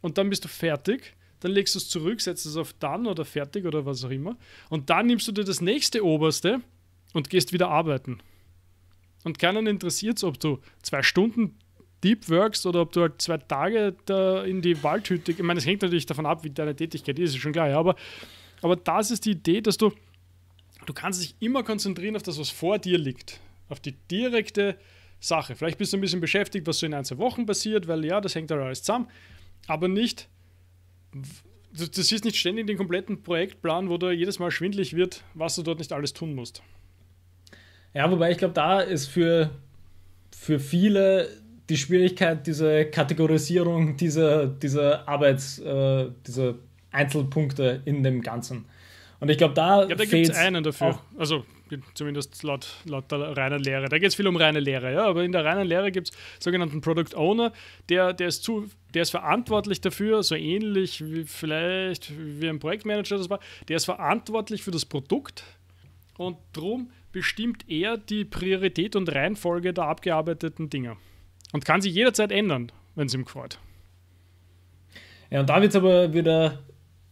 Und dann bist du fertig dann legst du es zurück, setzt es auf dann oder fertig oder was auch immer. Und dann nimmst du dir das nächste oberste und gehst wieder arbeiten. Und keinen interessiert es, ob du zwei Stunden deep workst oder ob du halt zwei Tage in die Waldhütte. Ich meine, es hängt natürlich davon ab, wie deine Tätigkeit ist, ist schon klar, ja, aber, aber das ist die Idee, dass du, du kannst dich immer konzentrieren auf das, was vor dir liegt. Auf die direkte Sache. Vielleicht bist du ein bisschen beschäftigt, was so in ein, zwei Wochen passiert, weil ja, das hängt da halt alles zusammen. Aber nicht, du, du siehst nicht ständig den kompletten Projektplan, wo du jedes Mal schwindlig wird, was du dort nicht alles tun musst. Ja, wobei ich glaube, da ist für, für viele die Schwierigkeit, diese Kategorisierung dieser, dieser Arbeits, äh, dieser Einzelpunkte in dem Ganzen. Und ich glaube, da. Ja, da gibt es einen dafür. Also zumindest laut, laut der reinen Lehre. Da geht es viel um reine Lehre, ja. Aber in der reinen Lehre gibt es sogenannten Product Owner, der, der, ist zu, der ist verantwortlich dafür, so ähnlich wie vielleicht wie ein Projektmanager das war, der ist verantwortlich für das Produkt und darum bestimmt er die Priorität und Reihenfolge der abgearbeiteten Dinge. Und kann sich jederzeit ändern, wenn es ihm gefällt. Ja, und da wird es aber wieder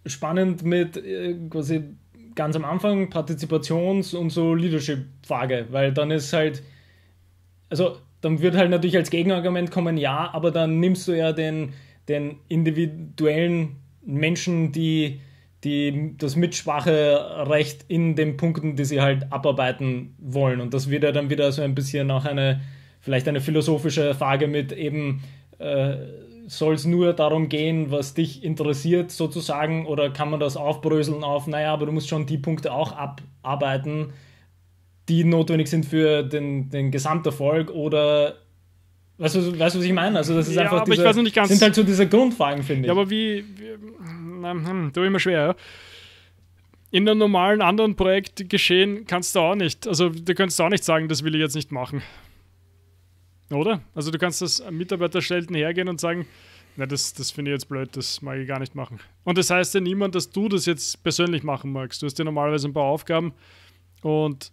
spannend mit äh, quasi ganz am Anfang Partizipations- und so Leadership-Frage, weil dann ist halt, also dann wird halt natürlich als Gegenargument kommen, ja, aber dann nimmst du ja den, den individuellen Menschen, die, die das Mitspracherecht in den Punkten, die sie halt abarbeiten wollen. Und das wird ja dann wieder so ein bisschen auch eine, vielleicht eine philosophische Frage mit eben, äh, soll es nur darum gehen, was dich interessiert sozusagen, oder kann man das aufbröseln auf, naja, aber du musst schon die Punkte auch abarbeiten, die notwendig sind für den, den Gesamterfolg oder Weißt du, weißt du, was ich meine? Also, das ist ja, einfach diese, sind halt so diese Grundfragen, finde ich. Ja, aber wie, wie na, tu immer schwer, In einem normalen anderen Projekt geschehen kannst du auch nicht. Also, du könntest auch nicht sagen, das will ich jetzt nicht machen. Oder? Also du kannst das Mitarbeiter selten hergehen und sagen, na, das, das finde ich jetzt blöd, das mag ich gar nicht machen. Und das heißt ja niemand, dass du das jetzt persönlich machen magst. Du hast ja normalerweise ein paar Aufgaben und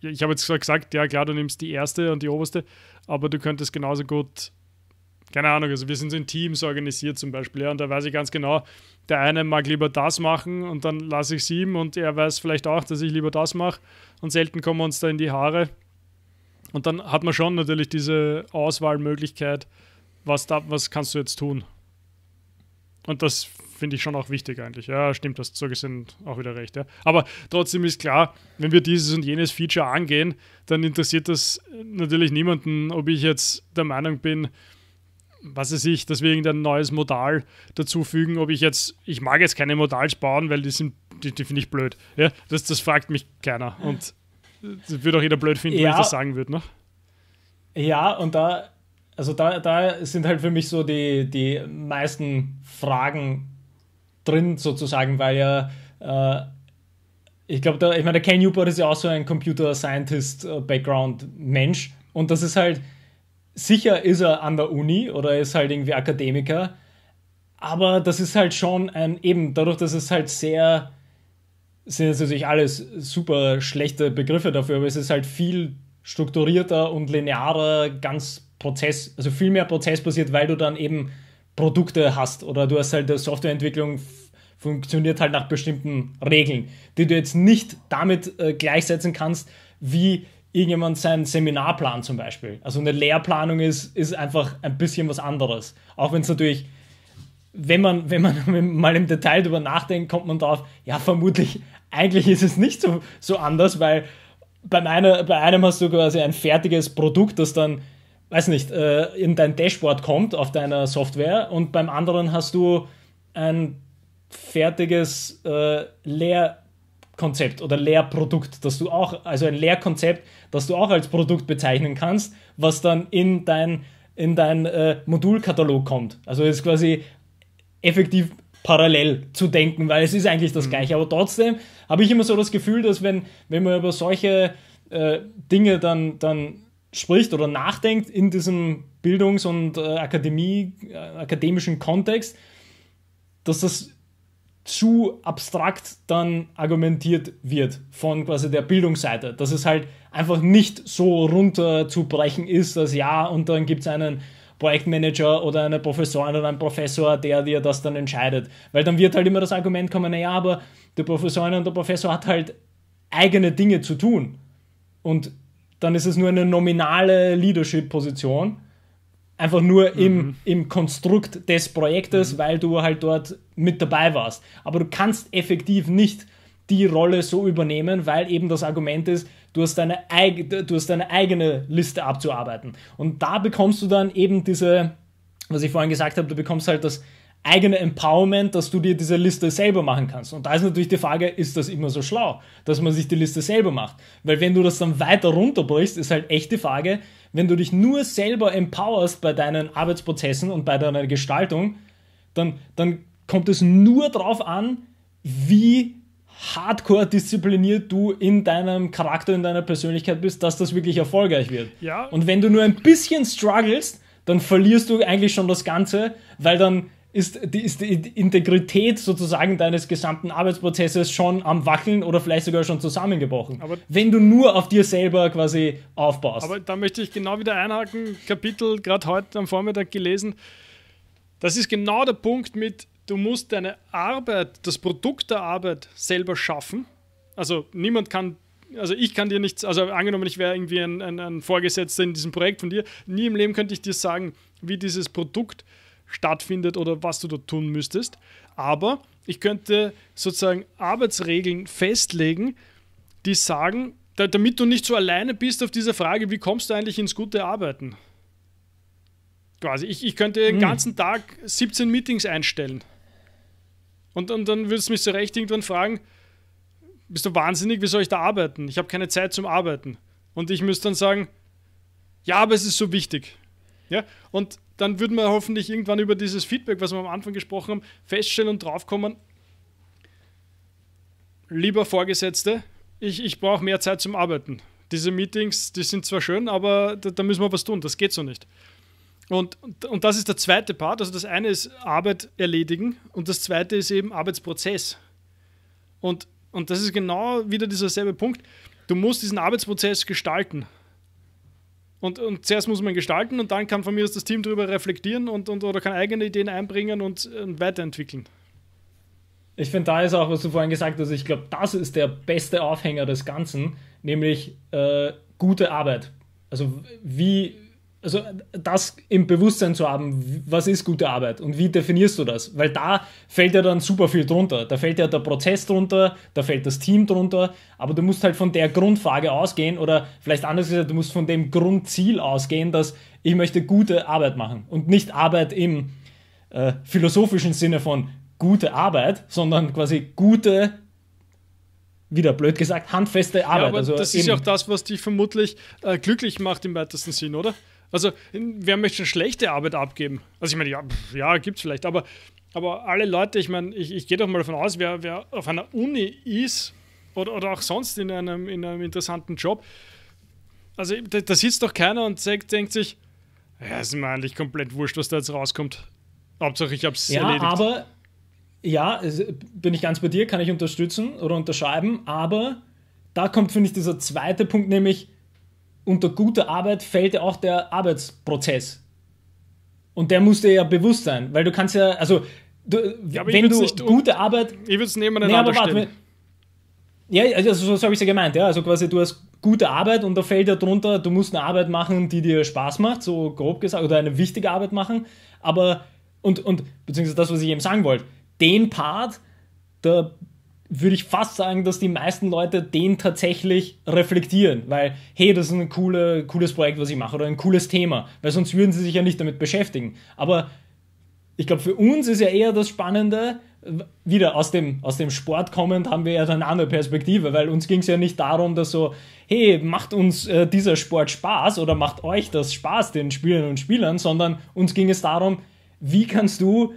ich habe jetzt gesagt, ja klar, du nimmst die erste und die oberste, aber du könntest genauso gut, keine Ahnung, also wir sind so in Teams organisiert zum Beispiel, ja, und da weiß ich ganz genau, der eine mag lieber das machen und dann lasse ich es ihm und er weiß vielleicht auch, dass ich lieber das mache und selten kommen wir uns da in die Haare und dann hat man schon natürlich diese Auswahlmöglichkeit, was, da, was kannst du jetzt tun. Und das finde ich schon auch wichtig eigentlich. Ja, stimmt, das so gesehen auch wieder recht. Ja. Aber trotzdem ist klar, wenn wir dieses und jenes Feature angehen, dann interessiert das natürlich niemanden, ob ich jetzt der Meinung bin, was weiß ich, dass wir irgendein neues Modal dazufügen, ob ich jetzt, ich mag jetzt keine Modals bauen, weil die sind, die, die finde ich blöd. Ja, das, das fragt mich keiner. Und das würde auch jeder blöd finden, ja. wenn ich das sagen würde, ne? Ja, und da, also da, da sind halt für mich so die, die meisten Fragen drin, sozusagen, weil ja, äh, ich glaube, ich meine, Ken Newport ist ja auch so ein Computer Scientist äh, Background Mensch und das ist halt, sicher ist er an der Uni oder ist halt irgendwie Akademiker, aber das ist halt schon ein, eben dadurch, dass es halt sehr sind jetzt natürlich alles super schlechte Begriffe dafür, aber es ist halt viel strukturierter und linearer, ganz Prozess, also viel mehr prozessbasiert, weil du dann eben Produkte hast oder du hast halt eine Softwareentwicklung funktioniert halt nach bestimmten Regeln, die du jetzt nicht damit äh, gleichsetzen kannst, wie irgendjemand seinen Seminarplan zum Beispiel. Also eine Lehrplanung ist, ist einfach ein bisschen was anderes. Auch wenn es natürlich, wenn man, wenn man mal im Detail drüber nachdenkt, kommt man darauf, ja, vermutlich eigentlich ist es nicht so, so anders, weil beim einer, bei einem hast du quasi ein fertiges Produkt, das dann, weiß nicht, äh, in dein Dashboard kommt auf deiner Software und beim anderen hast du ein fertiges äh, Lehrkonzept oder Lehrprodukt, das du auch, also ein Lehrkonzept, das du auch als Produkt bezeichnen kannst, was dann in dein, in dein äh, Modulkatalog kommt. Also ist quasi effektiv parallel zu denken, weil es ist eigentlich das mhm. Gleiche. Aber trotzdem habe ich immer so das Gefühl, dass wenn, wenn man über solche äh, Dinge dann, dann spricht oder nachdenkt in diesem Bildungs- und äh, Akademie, äh, akademischen Kontext, dass das zu abstrakt dann argumentiert wird von quasi der Bildungsseite. Dass es halt einfach nicht so runterzubrechen ist, dass ja, und dann gibt es einen Projektmanager oder eine Professorin oder ein Professor, der dir das dann entscheidet. Weil dann wird halt immer das Argument kommen, naja, aber der Professorin und der Professor hat halt eigene Dinge zu tun. Und dann ist es nur eine nominale Leadership-Position. Einfach nur mhm. im, im Konstrukt des Projektes, mhm. weil du halt dort mit dabei warst. Aber du kannst effektiv nicht die Rolle so übernehmen, weil eben das Argument ist, Du hast, deine, eig du hast deine eigene Liste abzuarbeiten. Und da bekommst du dann eben diese, was ich vorhin gesagt habe, du bekommst halt das eigene Empowerment, dass du dir diese Liste selber machen kannst. Und da ist natürlich die Frage, ist das immer so schlau, dass man sich die Liste selber macht? Weil wenn du das dann weiter runterbrichst, ist halt echt die Frage, wenn du dich nur selber empowerst bei deinen Arbeitsprozessen und bei deiner Gestaltung, dann, dann kommt es nur darauf an, wie hardcore diszipliniert du in deinem Charakter, in deiner Persönlichkeit bist, dass das wirklich erfolgreich wird. Ja. Und wenn du nur ein bisschen strugglest, dann verlierst du eigentlich schon das Ganze, weil dann ist die, ist die Integrität sozusagen deines gesamten Arbeitsprozesses schon am Wackeln oder vielleicht sogar schon zusammengebrochen. Aber wenn du nur auf dir selber quasi aufbaust. Aber da möchte ich genau wieder einhaken, Kapitel gerade heute am Vormittag gelesen. Das ist genau der Punkt mit, du musst deine Arbeit, das Produkt der Arbeit selber schaffen. Also niemand kann, also ich kann dir nichts, also angenommen, ich wäre irgendwie ein, ein, ein, Vorgesetzter in diesem Projekt von dir, nie im Leben könnte ich dir sagen, wie dieses Produkt stattfindet oder was du da tun müsstest. Aber ich könnte sozusagen Arbeitsregeln festlegen, die sagen, da, damit du nicht so alleine bist auf dieser Frage, wie kommst du eigentlich ins gute Arbeiten? Quasi, ich, ich könnte den hm. ganzen Tag 17 Meetings einstellen. Und, und dann würdest du mich so Recht irgendwann fragen, bist du wahnsinnig, wie soll ich da arbeiten? Ich habe keine Zeit zum Arbeiten. Und ich müsste dann sagen, ja, aber es ist so wichtig. Ja? Und dann würden wir hoffentlich irgendwann über dieses Feedback, was wir am Anfang gesprochen haben, feststellen und draufkommen, lieber Vorgesetzte, ich, ich brauche mehr Zeit zum Arbeiten. Diese Meetings, die sind zwar schön, aber da, da müssen wir was tun. Das geht so nicht. Und, und das ist der zweite Part. Also das eine ist Arbeit erledigen und das zweite ist eben Arbeitsprozess. Und, und das ist genau wieder dieser selbe Punkt. Du musst diesen Arbeitsprozess gestalten. Und, und zuerst muss man gestalten und dann kann von mir aus das Team darüber reflektieren und, und oder kann eigene Ideen einbringen und, und weiterentwickeln. Ich finde, da ist auch, was du vorhin gesagt hast, ich glaube, das ist der beste Aufhänger des Ganzen, nämlich äh, gute Arbeit. Also wie, also das im Bewusstsein zu haben, was ist gute Arbeit und wie definierst du das? Weil da fällt ja dann super viel drunter. Da fällt ja der Prozess drunter, da fällt das Team drunter, aber du musst halt von der Grundfrage ausgehen oder vielleicht anders gesagt, du musst von dem Grundziel ausgehen, dass ich möchte gute Arbeit machen und nicht Arbeit im äh, philosophischen Sinne von gute Arbeit, sondern quasi gute wieder blöd gesagt, handfeste Arbeit. Ja, aber also das ist ja auch das, was dich vermutlich äh, glücklich macht im weitesten Sinn, oder? Also, wer möchte schon schlechte Arbeit abgeben? Also, ich meine, ja, ja gibt es vielleicht, aber, aber alle Leute, ich meine, ich, ich gehe doch mal davon aus, wer, wer auf einer Uni ist oder, oder auch sonst in einem, in einem interessanten Job, also da, da sitzt doch keiner und sagt, denkt sich, ja, ist mir eigentlich komplett wurscht, was da jetzt rauskommt. Hauptsache, ich habe hab's ja, erledigt. Aber ja, bin ich ganz bei dir, kann ich unterstützen oder unterschreiben, aber da kommt, finde ich, dieser zweite Punkt, nämlich unter guter Arbeit fällt ja auch der Arbeitsprozess. Und der muss dir ja bewusst sein, weil du kannst ja, also du, ja, wenn du gute Arbeit. Ich würde es nebeneinander nee, warte, Ja, also so, so habe ich es ja gemeint, ja. Also quasi du hast gute Arbeit und da fällt ja drunter, du musst eine Arbeit machen, die dir Spaß macht, so grob gesagt, oder eine wichtige Arbeit machen. Aber, und, und beziehungsweise das, was ich eben sagen wollte, den Part, der würde ich fast sagen, dass die meisten Leute den tatsächlich reflektieren, weil, hey, das ist ein coole, cooles Projekt, was ich mache oder ein cooles Thema, weil sonst würden sie sich ja nicht damit beschäftigen. Aber ich glaube, für uns ist ja eher das Spannende, wieder aus dem, aus dem Sport kommend, haben wir ja dann eine andere Perspektive, weil uns ging es ja nicht darum, dass so, hey, macht uns äh, dieser Sport Spaß oder macht euch das Spaß, den Spielerinnen und Spielern, sondern uns ging es darum, wie kannst du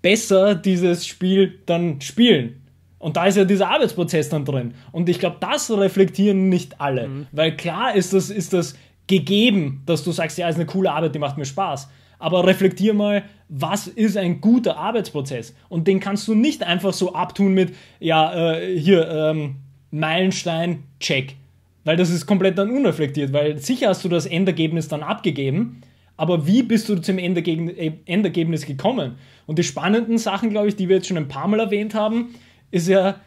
besser dieses Spiel dann spielen und da ist ja dieser Arbeitsprozess dann drin. Und ich glaube, das reflektieren nicht alle. Mhm. Weil klar ist das, ist das gegeben, dass du sagst, ja, ist eine coole Arbeit, die macht mir Spaß. Aber reflektier mal, was ist ein guter Arbeitsprozess? Und den kannst du nicht einfach so abtun mit, ja, äh, hier, ähm, Meilenstein, check. Weil das ist komplett dann unreflektiert, weil sicher hast du das Endergebnis dann abgegeben, aber wie bist du zum Endergebnis gekommen? Und die spannenden Sachen, glaube ich, die wir jetzt schon ein paar Mal erwähnt haben, ist ja,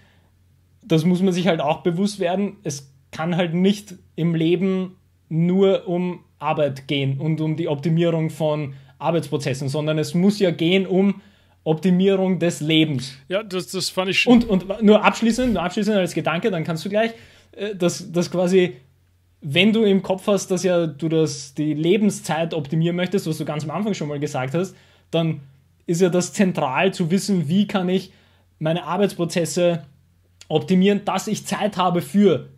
das muss man sich halt auch bewusst werden, es kann halt nicht im Leben nur um Arbeit gehen und um die Optimierung von Arbeitsprozessen, sondern es muss ja gehen um Optimierung des Lebens. Ja, das, das fand ich schön. Und, und nur abschließend, nur abschließend als Gedanke, dann kannst du gleich, äh, dass, dass quasi, wenn du im Kopf hast, dass ja du das, die Lebenszeit optimieren möchtest, was du ganz am Anfang schon mal gesagt hast, dann ist ja das zentral zu wissen, wie kann ich meine Arbeitsprozesse optimieren, dass ich Zeit habe für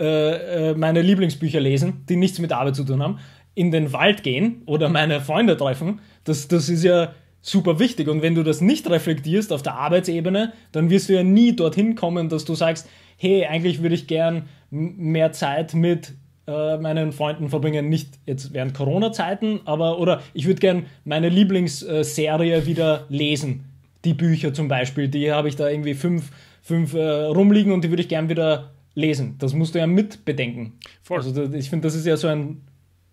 äh, äh, meine Lieblingsbücher lesen, die nichts mit Arbeit zu tun haben, in den Wald gehen oder mhm. meine Freunde treffen. Das, das ist ja super wichtig. Und wenn du das nicht reflektierst auf der Arbeitsebene, dann wirst du ja nie dorthin kommen, dass du sagst, hey, eigentlich würde ich gern mehr Zeit mit äh, meinen Freunden verbringen, nicht jetzt während Corona-Zeiten, aber oder ich würde gern meine Lieblingsserie äh, wieder lesen die Bücher zum Beispiel, die habe ich da irgendwie fünf, fünf äh, rumliegen und die würde ich gern wieder lesen. Das musst du ja mitbedenken. Voll. Also das, ich finde, das ist ja so ein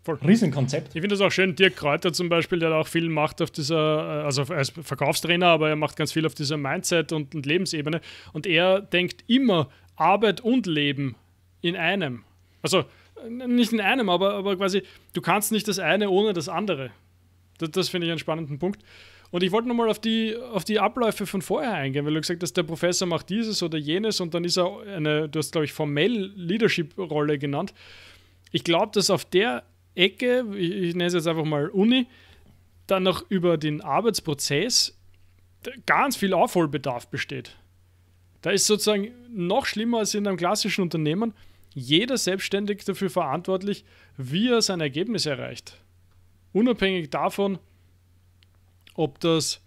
Voll. Riesenkonzept. Ich finde das auch schön. Dirk Kräuter zum Beispiel, der auch viel macht auf dieser, äh, also als Verkaufstrainer, aber er macht ganz viel auf dieser Mindset- und, und Lebensebene. Und er denkt immer Arbeit und Leben in einem. Also nicht in einem, aber, aber quasi, du kannst nicht das eine ohne das andere. Das, das finde ich einen spannenden Punkt. Und ich wollte nochmal auf die, auf die Abläufe von vorher eingehen, weil du gesagt hast, der Professor macht dieses oder jenes und dann ist er eine, du hast, glaube ich, formell Leadership-Rolle genannt. Ich glaube, dass auf der Ecke, ich, ich nenne es jetzt einfach mal Uni, dann noch über den Arbeitsprozess ganz viel Aufholbedarf besteht. Da ist sozusagen noch schlimmer als in einem klassischen Unternehmen jeder selbstständig dafür verantwortlich, wie er sein Ergebnis erreicht. Unabhängig davon, ob das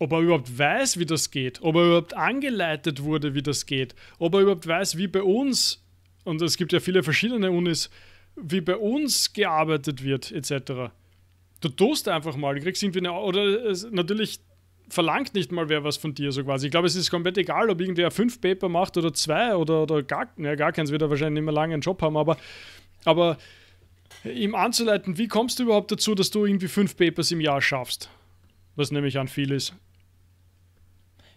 ob er überhaupt weiß, wie das geht, ob er überhaupt angeleitet wurde, wie das geht, ob er überhaupt weiß, wie bei uns, und es gibt ja viele verschiedene Unis, wie bei uns gearbeitet wird, etc. Du tust einfach mal, du kriegst irgendwie eine, oder es, natürlich verlangt nicht mal wer was von dir so quasi. Ich glaube, es ist komplett egal, ob irgendwer fünf Paper macht oder zwei oder, oder gar, ja, gar keins, wird er wahrscheinlich nicht mehr lange einen Job haben, aber, aber ihm anzuleiten, wie kommst du überhaupt dazu, dass du irgendwie fünf Papers im Jahr schaffst? Was nämlich an viel ist.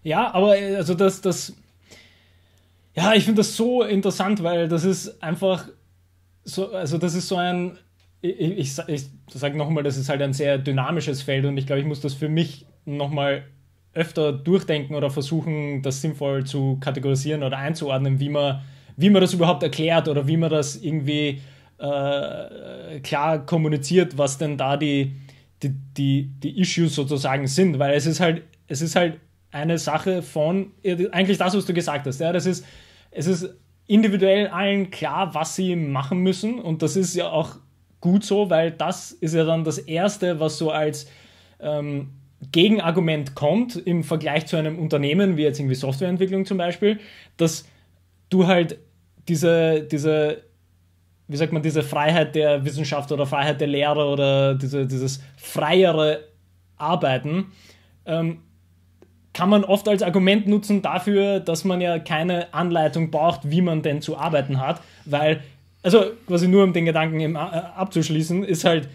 Ja, aber äh, also das, das, ja, ich finde das so interessant, weil das ist einfach so, also das ist so ein, ich, ich, ich sage nochmal, das ist halt ein sehr dynamisches Feld und ich glaube, ich muss das für mich nochmal öfter durchdenken oder versuchen, das sinnvoll zu kategorisieren oder einzuordnen, wie man, wie man das überhaupt erklärt oder wie man das irgendwie äh, klar kommuniziert, was denn da die, die, die, die Issues sozusagen sind, weil es ist halt, es ist halt eine Sache von, eigentlich das, was du gesagt hast, ja, das ist, es ist individuell allen klar, was sie machen müssen und das ist ja auch gut so, weil das ist ja dann das Erste, was so als ähm, Gegenargument kommt im Vergleich zu einem Unternehmen, wie jetzt irgendwie Softwareentwicklung zum Beispiel, dass du halt diese, diese wie sagt man, diese Freiheit der Wissenschaft oder Freiheit der Lehre oder diese, dieses freiere Arbeiten, ähm, kann man oft als Argument nutzen dafür, dass man ja keine Anleitung braucht, wie man denn zu arbeiten hat, weil, also quasi nur um den Gedanken äh, abzuschließen, ist halt,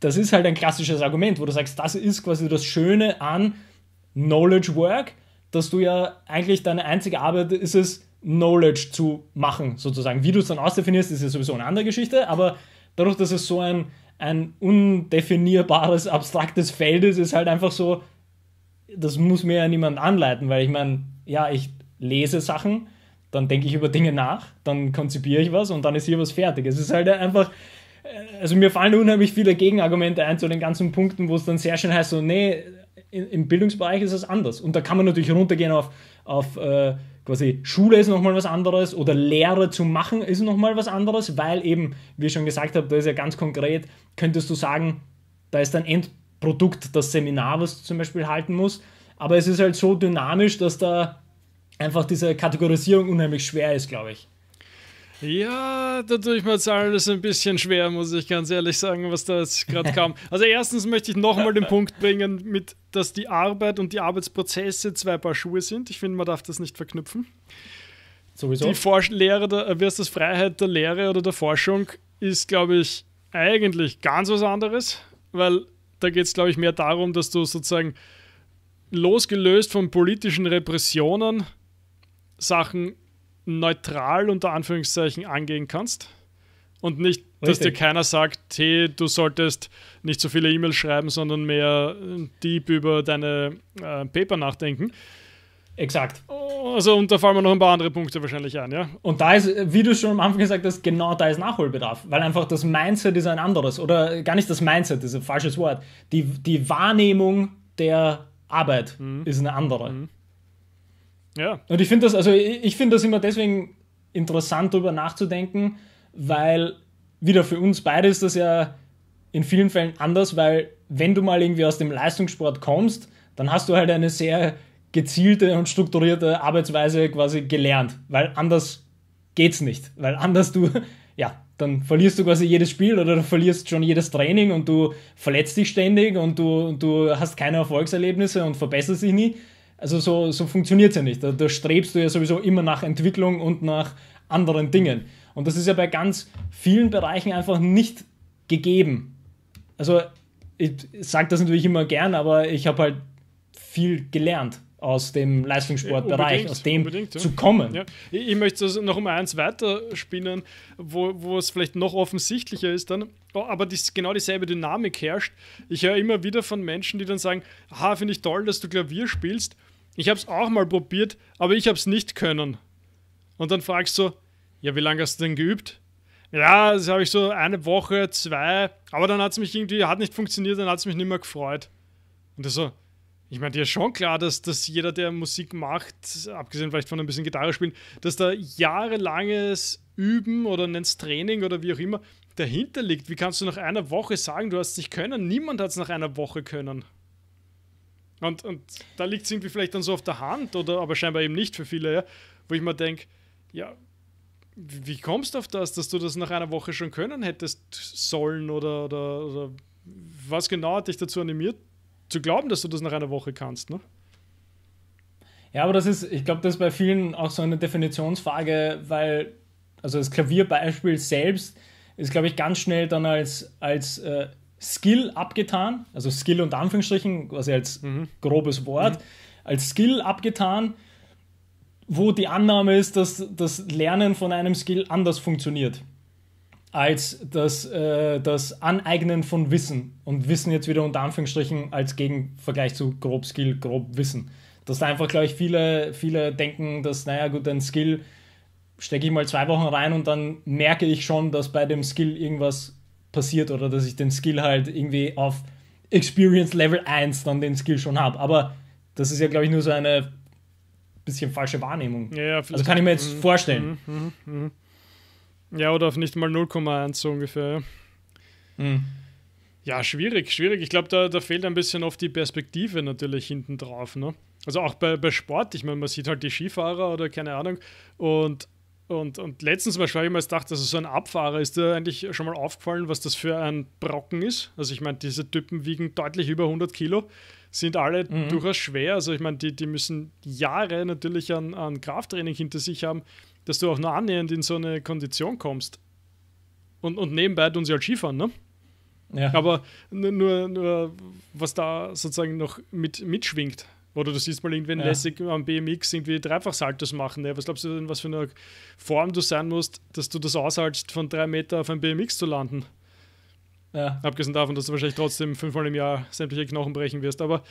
das ist halt ein klassisches Argument, wo du sagst, das ist quasi das Schöne an Knowledge Work, dass du ja eigentlich deine einzige Arbeit ist es, Knowledge zu machen, sozusagen. Wie du es dann ausdefinierst, ist ja sowieso eine andere Geschichte, aber dadurch, dass es so ein, ein undefinierbares, abstraktes Feld ist, ist halt einfach so, das muss mir ja niemand anleiten, weil ich meine, ja, ich lese Sachen, dann denke ich über Dinge nach, dann konzipiere ich was und dann ist hier was fertig. Es ist halt einfach, äh, also mir fallen unheimlich viele Gegenargumente ein zu den ganzen Punkten, wo es dann sehr schön heißt, so, nee, im Bildungsbereich ist es anders. Und da kann man natürlich runtergehen auf, auf äh, quasi Schule ist nochmal was anderes oder Lehre zu machen ist nochmal was anderes, weil eben, wie ich schon gesagt habe, da ist ja ganz konkret, könntest du sagen, da ist ein Endprodukt das Seminar, was du zum Beispiel halten musst, aber es ist halt so dynamisch, dass da einfach diese Kategorisierung unheimlich schwer ist, glaube ich. Ja, da tue ich mir jetzt alles ein bisschen schwer, muss ich ganz ehrlich sagen, was da jetzt gerade kam. Also erstens möchte ich nochmal den Punkt bringen, mit, dass die Arbeit und die Arbeitsprozesse zwei Paar Schuhe sind. Ich finde, man darf das nicht verknüpfen. Sowieso. Die Forsch Lehre der, äh, wie heißt das, Freiheit der Lehre oder der Forschung ist, glaube ich, eigentlich ganz was anderes, weil da geht es, glaube ich, mehr darum, dass du sozusagen losgelöst von politischen Repressionen Sachen neutral unter Anführungszeichen angehen kannst. Und nicht, dass dir keiner sagt, hey, du solltest nicht so viele E-Mails schreiben, sondern mehr äh, deep über deine äh, Paper nachdenken. Exakt. Also, und da fallen wir noch ein paar andere Punkte wahrscheinlich ein, ja? Und da ist, äh, wie du schon am Anfang gesagt hast, genau da ist Nachholbedarf, weil einfach das Mindset ist ein anderes oder gar nicht das Mindset, das ist ein falsches Wort. Die, die Wahrnehmung der Arbeit mhm. ist eine andere. Mhm. Ja. Und ich finde das, also ich finde das immer deswegen interessant, darüber nachzudenken, weil wieder für uns beide ist das ja in vielen Fällen anders, weil wenn du mal irgendwie aus dem Leistungssport kommst, dann hast du halt eine sehr gezielte und strukturierte Arbeitsweise quasi gelernt, weil anders geht's nicht, weil anders du, ja, dann verlierst du quasi jedes Spiel oder du verlierst schon jedes Training und du verletzt dich ständig und du, und du hast keine Erfolgserlebnisse und verbesserst dich nie also so, so funktioniert es ja nicht. Da, da, strebst du ja sowieso immer nach Entwicklung und nach anderen Dingen. Und das ist ja bei ganz vielen Bereichen einfach nicht gegeben. Also ich sage das natürlich immer gern, aber ich habe halt viel gelernt aus dem Leistungssportbereich, ja, aus dem ja. zu kommen. Ja. Ich möchte das noch um eins weiterspinnen, wo, wo es vielleicht noch offensichtlicher ist dann, oh, aber dies, genau dieselbe Dynamik herrscht. Ich höre immer wieder von Menschen, die dann sagen, ha, finde ich toll, dass du Klavier spielst ich habe es auch mal probiert, aber ich habe es nicht können. Und dann fragst du, ja, wie lange hast du denn geübt? Ja, das habe ich so eine Woche, zwei, aber dann hat es mich irgendwie, hat nicht funktioniert, dann hat es mich nicht mehr gefreut. Und das so, ich meine, dir ist schon klar, dass, dass jeder, der Musik macht, abgesehen vielleicht von ein bisschen Gitarre spielen, dass da jahrelanges Üben oder nenn's Training oder wie auch immer dahinter liegt. Wie kannst du nach einer Woche sagen, du hast es nicht können? Niemand hat es nach einer Woche können. Und, und da liegt es irgendwie vielleicht dann so auf der Hand, oder aber scheinbar eben nicht für viele, ja, wo ich mir denke, ja, wie kommst du auf das, dass du das nach einer Woche schon können hättest sollen oder, oder, oder was genau hat dich dazu animiert, zu glauben, dass du das nach einer Woche kannst, ne? Ja, aber das ist, ich glaube, das ist bei vielen auch so eine Definitionsfrage, weil, also das Klavierbeispiel selbst ist, glaube ich, ganz schnell dann als, als äh, Skill abgetan, also Skill und Anführungsstrichen, quasi als mhm. grobes Wort, mhm. als Skill abgetan, wo die Annahme ist, dass das Lernen von einem Skill anders funktioniert als das, äh, das Aneignen von Wissen. Und Wissen jetzt wieder unter Anführungsstrichen als Gegenvergleich zu grob Skill, grob Wissen. Dass da einfach, glaube ich, viele, viele denken, dass, naja, gut, ein Skill stecke ich mal zwei Wochen rein und dann merke ich schon, dass bei dem Skill irgendwas passiert oder dass ich den Skill halt irgendwie auf Experience Level 1 dann den Skill schon habe. Aber das ist ja, glaube ich, nur so eine bisschen falsche Wahrnehmung. Ja, ja, also kann ich mir jetzt mhm. vorstellen. Mhm, mhm, mhm. Ja, oder auf nicht mal 0,1 so ungefähr. Mhm. Ja, schwierig, schwierig. Ich glaube, da, da fehlt ein bisschen oft die Perspektive natürlich hinten drauf. Ne? Also auch bei, bei Sport, ich meine, man sieht halt die Skifahrer oder keine Ahnung und und, und letztens zum Beispiel habe ich mir gedacht, dass also so ein Abfahrer, ist dir eigentlich schon mal aufgefallen, was das für ein Brocken ist? Also ich meine, diese Typen wiegen deutlich über 100 Kilo, sind alle mhm. durchaus schwer. Also ich meine, die, die müssen Jahre natürlich an, an Krafttraining hinter sich haben, dass du auch nur annähernd in so eine Kondition kommst. Und, und nebenbei tun sie halt Skifahren, ne? Ja. Aber nur, nur, was da sozusagen noch mit, mitschwingt. Oder du siehst mal irgendwen ja. lässig am BMX irgendwie Dreifachsaltos machen. Ne? Was glaubst du denn, was für eine Form du sein musst, dass du das aushaltst, von drei Meter auf einem BMX zu landen? Ja. Abgesehen davon, dass du wahrscheinlich trotzdem fünfmal im Jahr sämtliche Knochen brechen wirst, aber.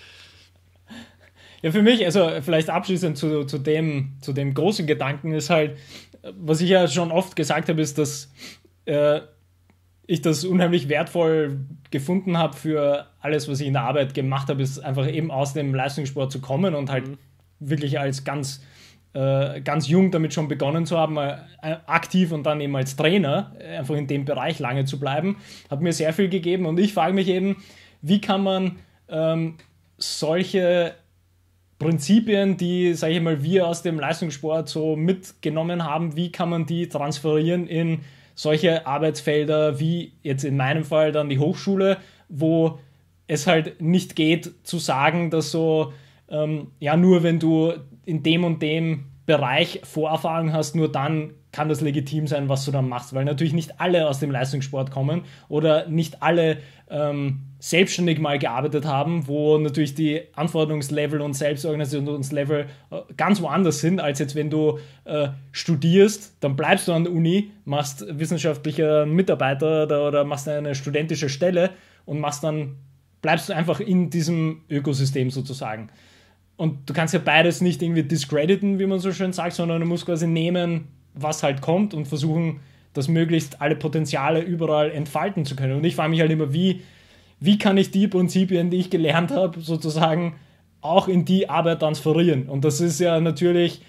Ja, für mich, also vielleicht abschließend zu, zu, dem, zu dem großen Gedanken ist halt, was ich ja schon oft gesagt habe, ist, dass äh, ich das unheimlich wertvoll gefunden habe für alles, was ich in der Arbeit gemacht habe, ist einfach eben aus dem Leistungssport zu kommen und halt mhm. wirklich als ganz, äh, ganz jung damit schon begonnen zu haben, äh, aktiv und dann eben als Trainer äh, einfach in dem Bereich lange zu bleiben, hat mir sehr viel gegeben. Und ich frage mich eben, wie kann man ähm, solche Prinzipien, die, sage ich mal, wir aus dem Leistungssport so mitgenommen haben, wie kann man die transferieren in solche Arbeitsfelder wie jetzt in meinem Fall dann die Hochschule, wo es halt nicht geht zu sagen, dass so, ähm, ja, nur wenn du in dem und dem Bereich Vorerfahrung hast, nur dann kann das legitim sein, was du dann machst, weil natürlich nicht alle aus dem Leistungssport kommen oder nicht alle ähm, selbstständig mal gearbeitet haben, wo natürlich die Anforderungslevel und Selbstorganisationslevel äh, ganz woanders sind, als jetzt wenn du äh, studierst, dann bleibst du an der Uni, machst wissenschaftlicher Mitarbeiter oder machst eine studentische Stelle und machst dann, bleibst du einfach in diesem Ökosystem sozusagen. Und du kannst ja beides nicht irgendwie discrediten, wie man so schön sagt, sondern du musst quasi nehmen, was halt kommt und versuchen, das möglichst alle Potenziale überall entfalten zu können. Und ich frage mich halt immer, wie wie kann ich die Prinzipien, die ich gelernt habe, sozusagen auch in die Arbeit transferieren. Und das ist ja natürlich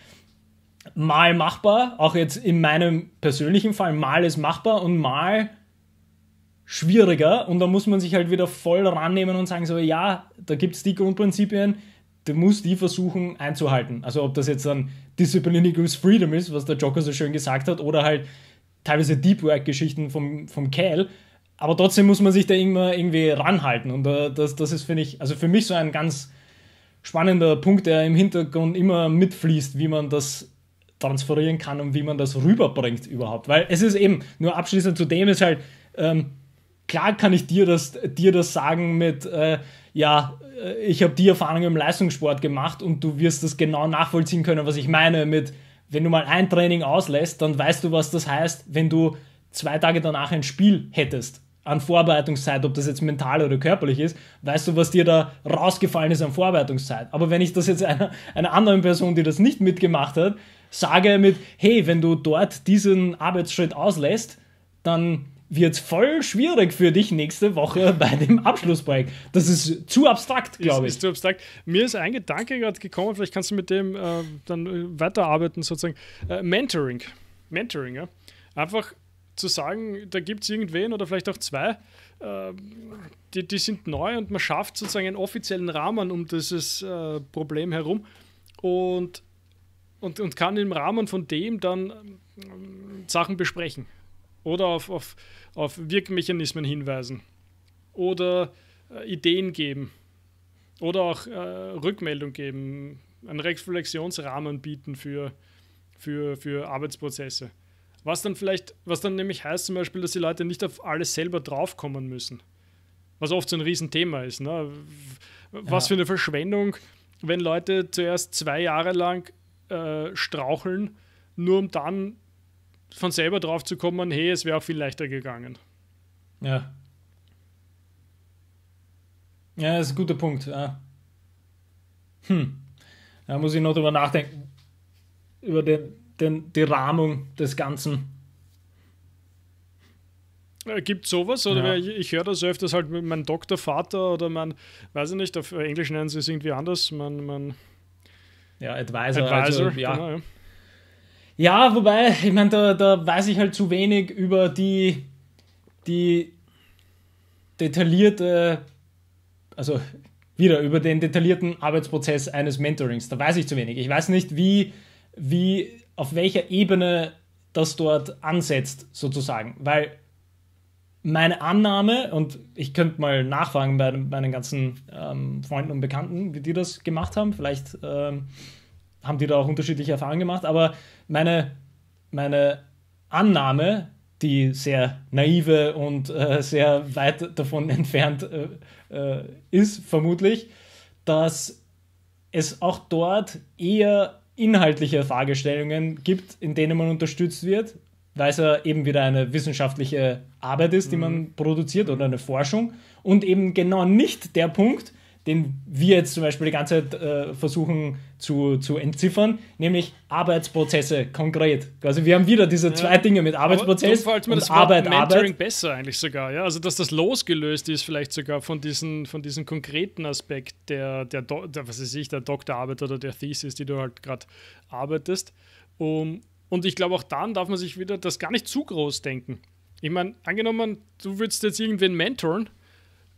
mal machbar, auch jetzt in meinem persönlichen Fall, mal ist machbar und mal schwieriger. Und da muss man sich halt wieder voll rannehmen und sagen, so ja, da gibt es die Grundprinzipien, du musst die versuchen einzuhalten. Also ob das jetzt dann Discipline equals Freedom ist, was der Joker so schön gesagt hat, oder halt teilweise Deep Work-Geschichten vom, vom Cal, aber trotzdem muss man sich da immer irgendwie ranhalten. Und äh, das, das ist, finde ich, also für mich so ein ganz spannender Punkt, der im Hintergrund immer mitfließt, wie man das transferieren kann und wie man das rüberbringt überhaupt. Weil es ist eben, nur abschließend zu dem ist halt, ähm, klar kann ich dir das, dir das sagen mit, äh, ja, äh, ich habe die Erfahrung im Leistungssport gemacht und du wirst das genau nachvollziehen können, was ich meine mit, wenn du mal ein Training auslässt, dann weißt du, was das heißt, wenn du zwei Tage danach ein Spiel hättest an Vorbereitungszeit, ob das jetzt mental oder körperlich ist, weißt du, was dir da rausgefallen ist an Vorbereitungszeit. Aber wenn ich das jetzt einer, einer anderen Person, die das nicht mitgemacht hat, sage mit, hey, wenn du dort diesen Arbeitsschritt auslässt, dann wird es voll schwierig für dich nächste Woche bei dem Abschlussprojekt. Das ist zu abstrakt, glaube ich. Ist zu abstrakt. Mir ist ein Gedanke gerade gekommen, vielleicht kannst du mit dem äh, dann äh, weiterarbeiten, sozusagen. Äh, Mentoring. Mentoring, ja. Einfach zu sagen, da gibt es irgendwen oder vielleicht auch zwei, äh, die, die sind neu und man schafft sozusagen einen offiziellen Rahmen um dieses äh, Problem herum und, und, und kann im Rahmen von dem dann ähm, Sachen besprechen oder auf, auf, auf Wirkmechanismen hinweisen oder äh, Ideen geben oder auch äh, Rückmeldung geben, einen Reflexionsrahmen bieten für, für, für Arbeitsprozesse. Was dann vielleicht, was dann nämlich heißt zum Beispiel, dass die Leute nicht auf alles selber draufkommen müssen. Was oft so ein Riesenthema ist. Ne? Was ja. für eine Verschwendung, wenn Leute zuerst zwei Jahre lang äh, straucheln, nur um dann von selber drauf zu kommen, hey, es wäre auch viel leichter gegangen. Ja. Ja, das ist ein guter Punkt. Ja. Hm. Da muss ich noch drüber nachdenken. Über den, den, die Rahmung des Ganzen. Äh, Gibt es sowas? Oder ja. ich, ich höre das öfters halt mit meinem Doktorvater oder mein, weiß ich nicht, auf Englisch nennen sie es irgendwie anders, mein, mein ja, Advisor. Also, Advisor also, ja. Genau, ja. ja. wobei, ich meine, da, da weiß ich halt zu wenig über die, die detaillierte, also wieder über den detaillierten Arbeitsprozess eines Mentorings. Da weiß ich zu wenig. Ich weiß nicht, wie, wie auf welcher Ebene das dort ansetzt, sozusagen. Weil meine Annahme, und ich könnte mal nachfragen bei meinen ganzen ähm, Freunden und Bekannten, wie die das gemacht haben, vielleicht ähm, haben die da auch unterschiedliche Erfahrungen gemacht, aber meine, meine Annahme, die sehr naive und äh, sehr weit davon entfernt äh, äh, ist, vermutlich, dass es auch dort eher inhaltliche Fragestellungen gibt, in denen man unterstützt wird, weil es ja eben wieder eine wissenschaftliche Arbeit ist, die man mhm. produziert oder eine Forschung und eben genau nicht der Punkt, den wir jetzt zum Beispiel die ganze Zeit äh, versuchen zu, zu entziffern, nämlich Arbeitsprozesse konkret. Also wir haben wieder diese zwei Dinge mit Arbeitsprozess Aber, mir und das Arbeit, Mentoring Arbeit. besser eigentlich sogar, ja? Also dass das losgelöst ist vielleicht sogar von diesem von diesen konkreten Aspekt der, der, der was weiß ich, der Doktorarbeit oder der Thesis, die du halt gerade arbeitest. Um, und ich glaube auch dann darf man sich wieder das gar nicht zu groß denken. Ich meine, angenommen, du würdest jetzt irgendwen mentoren,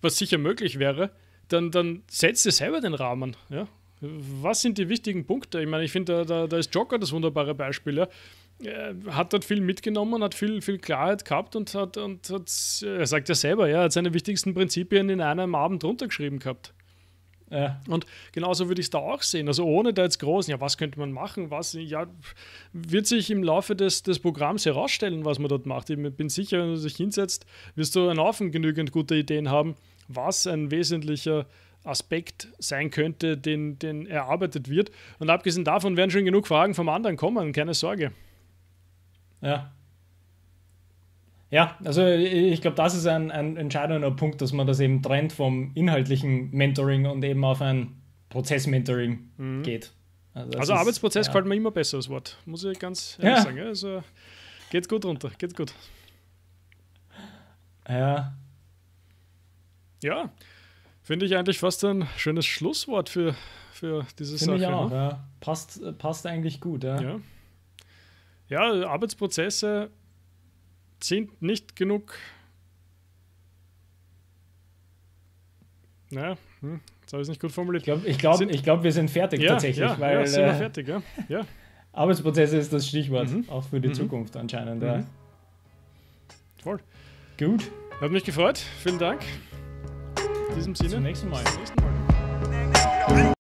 was sicher möglich wäre, dann, dann setzt ihr selber den Rahmen. Ja? Was sind die wichtigen Punkte? Ich meine, ich finde, da, da, ist Joker das wunderbare Beispiel. Ja? Hat dort viel mitgenommen, hat viel, viel Klarheit gehabt und hat, und hat, er sagt ja selber, ja, hat seine wichtigsten Prinzipien in einem Abend runtergeschrieben gehabt. Ja. Und genauso würde ich es da auch sehen. Also ohne da jetzt groß, ja, was könnte man machen? Was, ja, wird sich im Laufe des, des Programms herausstellen, was man dort macht. Ich bin sicher, wenn du dich hinsetzt, wirst du einen Haufen genügend gute Ideen haben, was ein wesentlicher Aspekt sein könnte, den, den erarbeitet wird. Und abgesehen davon werden schon genug Fragen vom anderen kommen, keine Sorge. Ja. Ja, also ich glaube, das ist ein, ein entscheidender Punkt, dass man das eben trennt vom inhaltlichen Mentoring und eben auf ein Prozessmentoring mhm. geht. Also, also ist, Arbeitsprozess ja. gefällt mir immer besser, das Wort. Muss ich ganz ehrlich ja. sagen. Also geht gut runter, geht gut. Ja, ja, finde ich eigentlich fast ein schönes Schlusswort für, für diese Sache. Ich auch, ne? ja. passt, äh, passt eigentlich gut. Ja. ja. ja, Arbeitsprozesse sind nicht genug. Naja, hm, jetzt habe ich es nicht gut formuliert. Ich glaube, ich glaub, glaub, wir sind fertig ja, tatsächlich. Ja, weil, ja sind wir äh, fertig, ja. ja. Arbeitsprozesse ist das Stichwort, mhm. auch für die mhm. Zukunft anscheinend. Mhm. Ja. Voll. Gut. Hat mich gefreut. Vielen Dank. Det er som Signe. Til næste morgen.